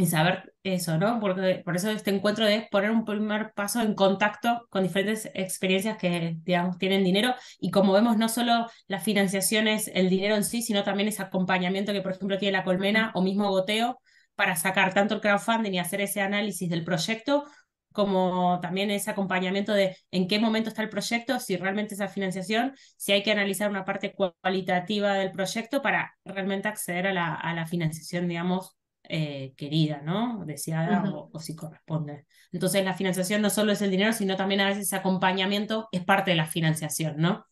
y saber eso, ¿no? Porque por eso este encuentro es poner un primer paso en contacto con diferentes experiencias que, digamos, tienen dinero y como vemos, no solo la financiación es el dinero en sí, sino también ese acompañamiento que, por ejemplo, tiene la colmena o mismo goteo para sacar tanto el crowdfunding y hacer ese análisis del proyecto como también ese acompañamiento de en qué momento está el proyecto, si realmente esa financiación, si hay que analizar una parte cualitativa del proyecto para realmente acceder a la, a la financiación, digamos, eh, querida, ¿no? Deseada o, si corresponde. Entonces la financiación no solo es el dinero, sino también a veces ese acompañamiento es parte de la financiación, ¿no?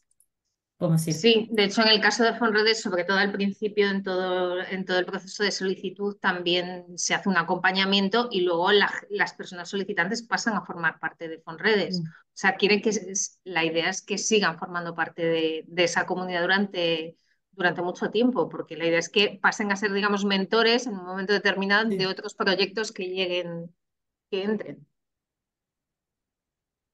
Sí, de hecho en el caso de Fonredes, sobre todo al principio en todo, en todo el proceso de solicitud también se hace un acompañamiento y luego las personas solicitantes pasan a formar parte de Fonredes. Mm. O sea, quieren que la idea es que sigan formando parte de, de esa comunidad durante durante mucho tiempo, porque la idea es que pasen a ser, digamos, mentores en un momento determinado de otros proyectos que lleguen, que entren.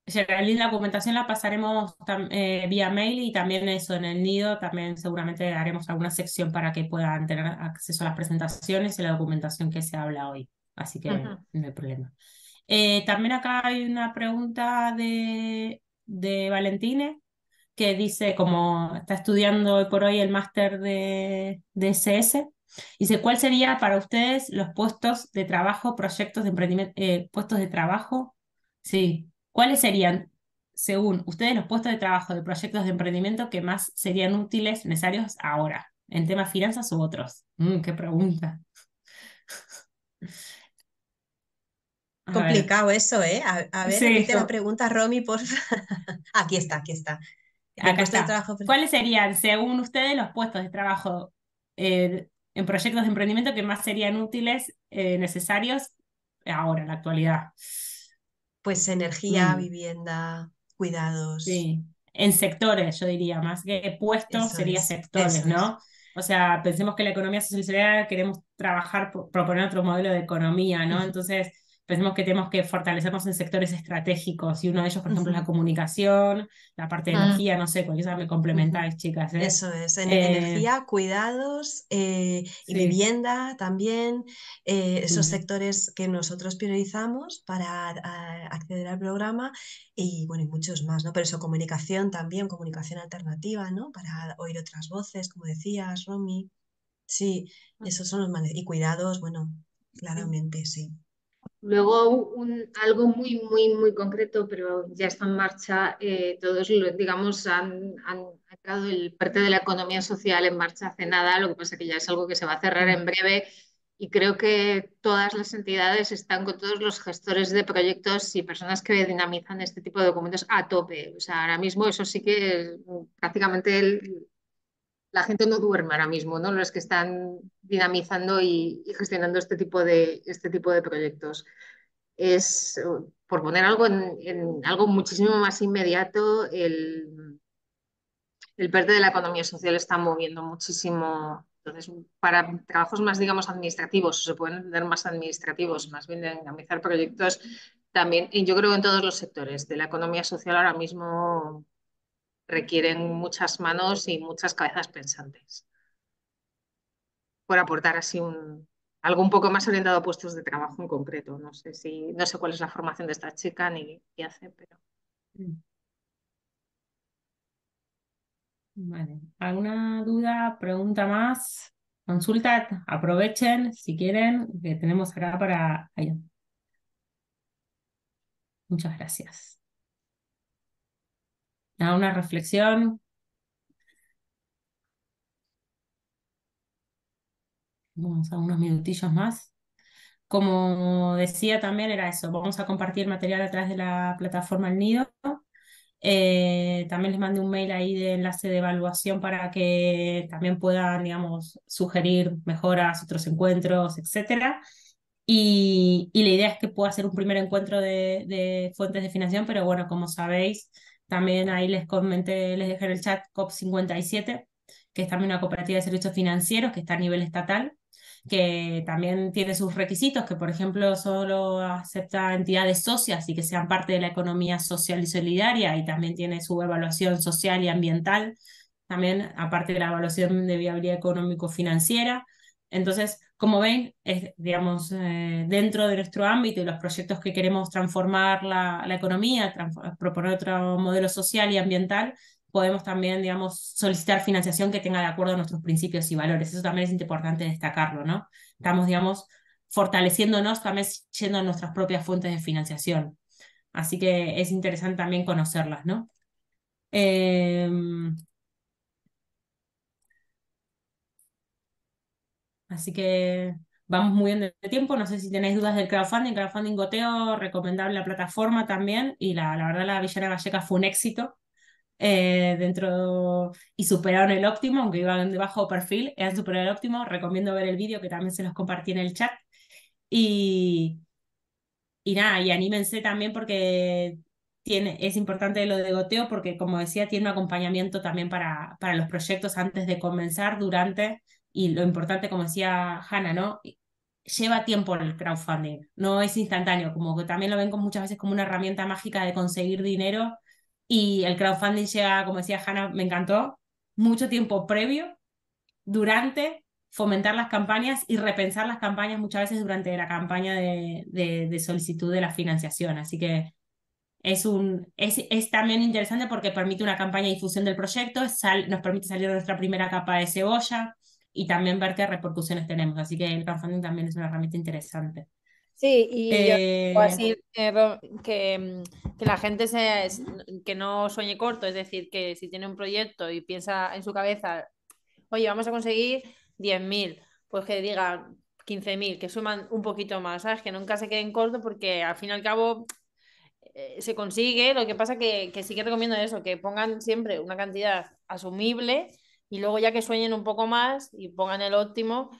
la documentación la pasaremos eh, vía mail y también eso en el nido, también seguramente haremos alguna sección para que puedan tener acceso a las presentaciones y la documentación que se habla hoy, así que no hay problema. Eh, también acá hay una pregunta de, de Valentine que dice, como está estudiando por hoy el máster de, de CS, dice, ¿cuál sería para ustedes los puestos de trabajo, proyectos de emprendimiento, eh, puestos de trabajo? Sí, ¿cuáles serían, según ustedes, los puestos de trabajo de proyectos de emprendimiento que más serían útiles, necesarios ahora, en temas finanzas u otros? Mm, qué pregunta. complicado eso, ¿eh? A, ver, sí, te la pregunta, Romy, por Aquí está, aquí está. ¿Cuáles serían, según ustedes, los puestos de trabajo eh, en proyectos de emprendimiento que más serían útiles, eh, necesarios ahora, en la actualidad? Pues energía, mm. vivienda, cuidados. Sí, en sectores, yo diría, más que puestos sería sectores, ¿no? O sea, pensemos que la economía social queremos trabajar, proponer otro modelo de economía, ¿no? Entonces, Pensemos que tenemos que fortalecernos en sectores estratégicos y uno de ellos, por ejemplo, es la comunicación, la parte de ah. energía, no sé, con cosa me complementáis, chicas. ¿eh? Eso es, eh, energía, cuidados eh, y vivienda también, esos sectores que nosotros priorizamos para acceder al programa y bueno, y muchos más, ¿no? Pero eso, comunicación también, comunicación alternativa, ¿no? Para oír otras voces, como decías, Romy. Sí, ah. esos son los Y cuidados, bueno, claramente, sí. Luego, un, algo muy, muy, muy concreto, pero ya está en marcha, eh, todos, digamos, han, han, sacado el parte de la economía social en marcha hace nada, lo que pasa que ya es algo que se va a cerrar en breve y creo que todas las entidades están con todos los gestores de proyectos y personas que dinamizan este tipo de documentos a tope. O sea, ahora mismo eso sí que prácticamente la gente no duerme ahora mismo, ¿no? Los que están dinamizando y, gestionando este tipo de, este tipo de proyectos. Es, eh, por poner algo en, algo muchísimo más inmediato, el, el de la economía social está moviendo muchísimo. Entonces, para trabajos más, digamos, administrativos, se pueden dar más administrativos, más bien dinamizar proyectos, también, yo creo, en todos los sectores de la economía social ahora mismo requieren muchas manos y muchas cabezas pensantes. Por aportar así un, algo un poco más orientado a puestos de trabajo en concreto. No sé si, no sé cuál es la formación de esta chica ni qué hace, pero. Mm. Vale. ¿Alguna duda, pregunta más? Consultad, aprovechen si quieren, que tenemos acá para allá. Muchas gracias una reflexión. Vamos a unos minutillos más. Como decía también, era eso. Vamos a compartir material a través de la plataforma El Nido. Eh, también les mandé un mail ahí de enlace de evaluación para que también puedan, digamos, sugerir mejoras, otros encuentros, etc. Y, la idea es que pueda ser un primer encuentro de, de fuentes de financiación, pero bueno, como sabéis, también ahí les comenté, les dejé en el chat COP57, que es también una cooperativa de servicios financieros que está a nivel estatal, que también tiene sus requisitos, que por ejemplo solo acepta entidades socias y que sean parte de la economía social y solidaria, y también tiene su evaluación social y ambiental, también aparte de la evaluación de viabilidad económico-financiera. Entonces, como ven, es, digamos, eh, dentro de nuestro ámbito y los proyectos que queremos transformar la, economía, proponer otro modelo social y ambiental, podemos también, digamos, solicitar financiación que tenga de acuerdo a nuestros principios y valores. Eso también es importante destacarlo, ¿no? Estamos, digamos, fortaleciéndonos también yendo a nuestras propias fuentes de financiación. Así que es interesante también conocerlas, ¿no? Eh, Así que vamos muy bien de tiempo. No sé si tenéis dudas del crowdfunding. Crowdfunding Goteo, recomendable la plataforma también. Y la, verdad, la Villana Galleca fue un éxito. Eh, dentro y superaron el óptimo, aunque iban de bajo perfil, han superado el óptimo. Recomiendo ver el vídeo que también se los compartí en el chat. Y, nada, y anímense también porque tiene, es importante lo de goteo, porque como decía, tiene un acompañamiento también para, para los proyectos antes de comenzar, durante y lo importante, como decía Hanna, ¿no? Lleva tiempo el crowdfunding, no es instantáneo, como que también lo ven muchas veces como una herramienta mágica de conseguir dinero y el crowdfunding llega, como decía Hanna, me encantó, mucho tiempo previo, durante, fomentar las campañas y repensar las campañas muchas veces durante la campaña de, de, solicitud de la financiación. Así que es, un, es, es, también interesante porque permite una campaña de difusión del proyecto, nos permite salir de nuestra primera capa de cebolla, y también ver qué repercusiones tenemos. Así que el crowdfunding también es una herramienta interesante. Sí, y eh, así mm, que, la gente se, que no sueñe corto, es decir, que si tiene un proyecto y piensa en su cabeza, oye, vamos a conseguir 10.000, pues que diga 15.000, que suman un poquito más, ¿sabes? Que nunca se queden cortos porque al fin y al cabo eh, se consigue, lo que pasa que, que sí que recomiendo eso, que pongan siempre una cantidad asumible y luego ya que sueñen un poco más y pongan el óptimo.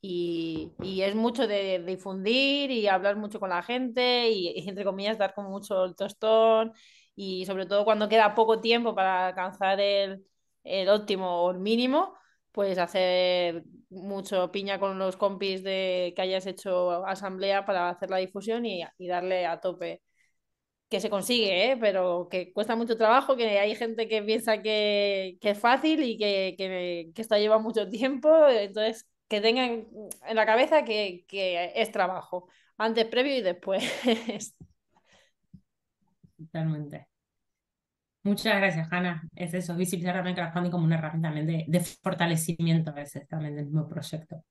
Y, es mucho de, difundir y hablar mucho con la gente y, entre comillas, dar con mucho el tostón y sobre todo cuando queda poco tiempo para alcanzar el, óptimo o el mínimo, pues hacer mucho piña con los compis de que hayas hecho asamblea para hacer la difusión y darle a tope que se consigue, ¿eh? pero que cuesta mucho trabajo, que hay gente que piensa que, es fácil y que, que, esto lleva mucho tiempo, entonces que tengan en la cabeza que, es trabajo, antes, previo y después. Totalmente. Muchas gracias, Hanna. Es eso, visibilizar también crowdfunding como una herramienta también de, fortalecimiento a veces también del mismo proyecto.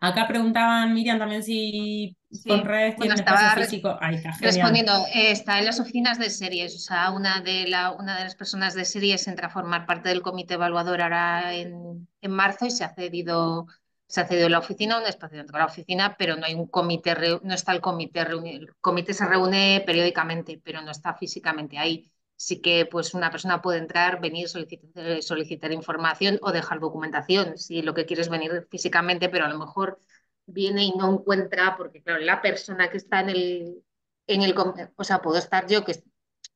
Acá preguntaban, Miriam, también si con redes tiene bueno, físico. está, respondiendo, eh, está en las oficinas de series, o sea, una de, la, una de las personas de series entra a formar parte del comité evaluador ahora en, marzo y se ha cedido se ha cedido la oficina, un espacio dentro de la oficina, pero no hay un comité, no está el comité El comité se reúne periódicamente, pero no está físicamente ahí sí que pues, una persona puede entrar, venir, eh, solicitar, información o dejar documentación, si lo que quiere es venir físicamente, pero a lo mejor viene y no encuentra, porque claro, la persona que está en el, en el o sea, puedo estar yo que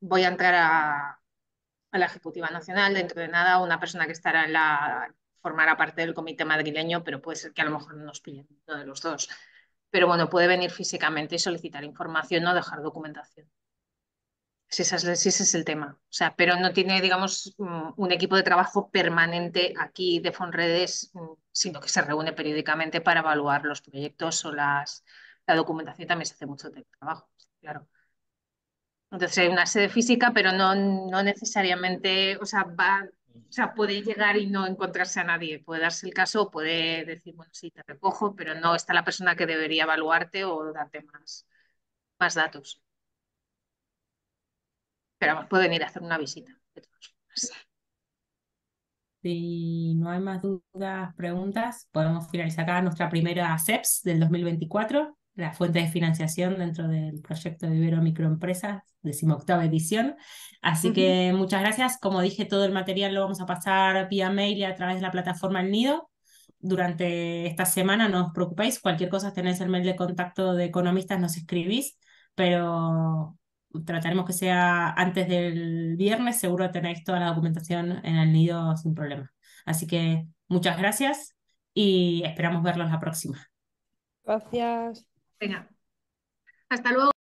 voy a entrar a, la Ejecutiva Nacional, dentro de nada una persona que estará en la, formará parte del comité madrileño, pero puede ser que a lo mejor nos pillen uno de los dos. Pero bueno, puede venir físicamente y solicitar información o dejar documentación. Si, ese es el tema. O sea, pero no tiene, digamos, mm, un equipo de trabajo permanente aquí de Fonredes, mm, sino que se reúne periódicamente para evaluar los proyectos o las, la documentación. También se hace mucho trabajo, claro. Entonces hay una sede física, pero no, necesariamente, o sea, puede llegar y no encontrarse a nadie. Puede darse el caso, puede decir, bueno, sí, te recojo, pero no está la persona que debería evaluarte o darte más, más datos. Pero pueden ir a hacer una visita. Si no hay más dudas, preguntas, podemos finalizar acá nuestra primera CEPS del 2024, la fuente de financiación dentro del proyecto de Ibero Microempresas, decimoctava edición. Así que muchas gracias. Como dije, todo el material lo vamos a pasar vía mail y a través de la plataforma El Nido durante esta semana, no os preocupéis, cualquier cosa tenéis el mail de contacto de economistas, nos escribís, pero trataremos que sea antes del viernes, seguro tenéis toda la documentación en el nido sin problema. Así que muchas gracias y esperamos verlos la próxima. Gracias. Venga. Hasta luego.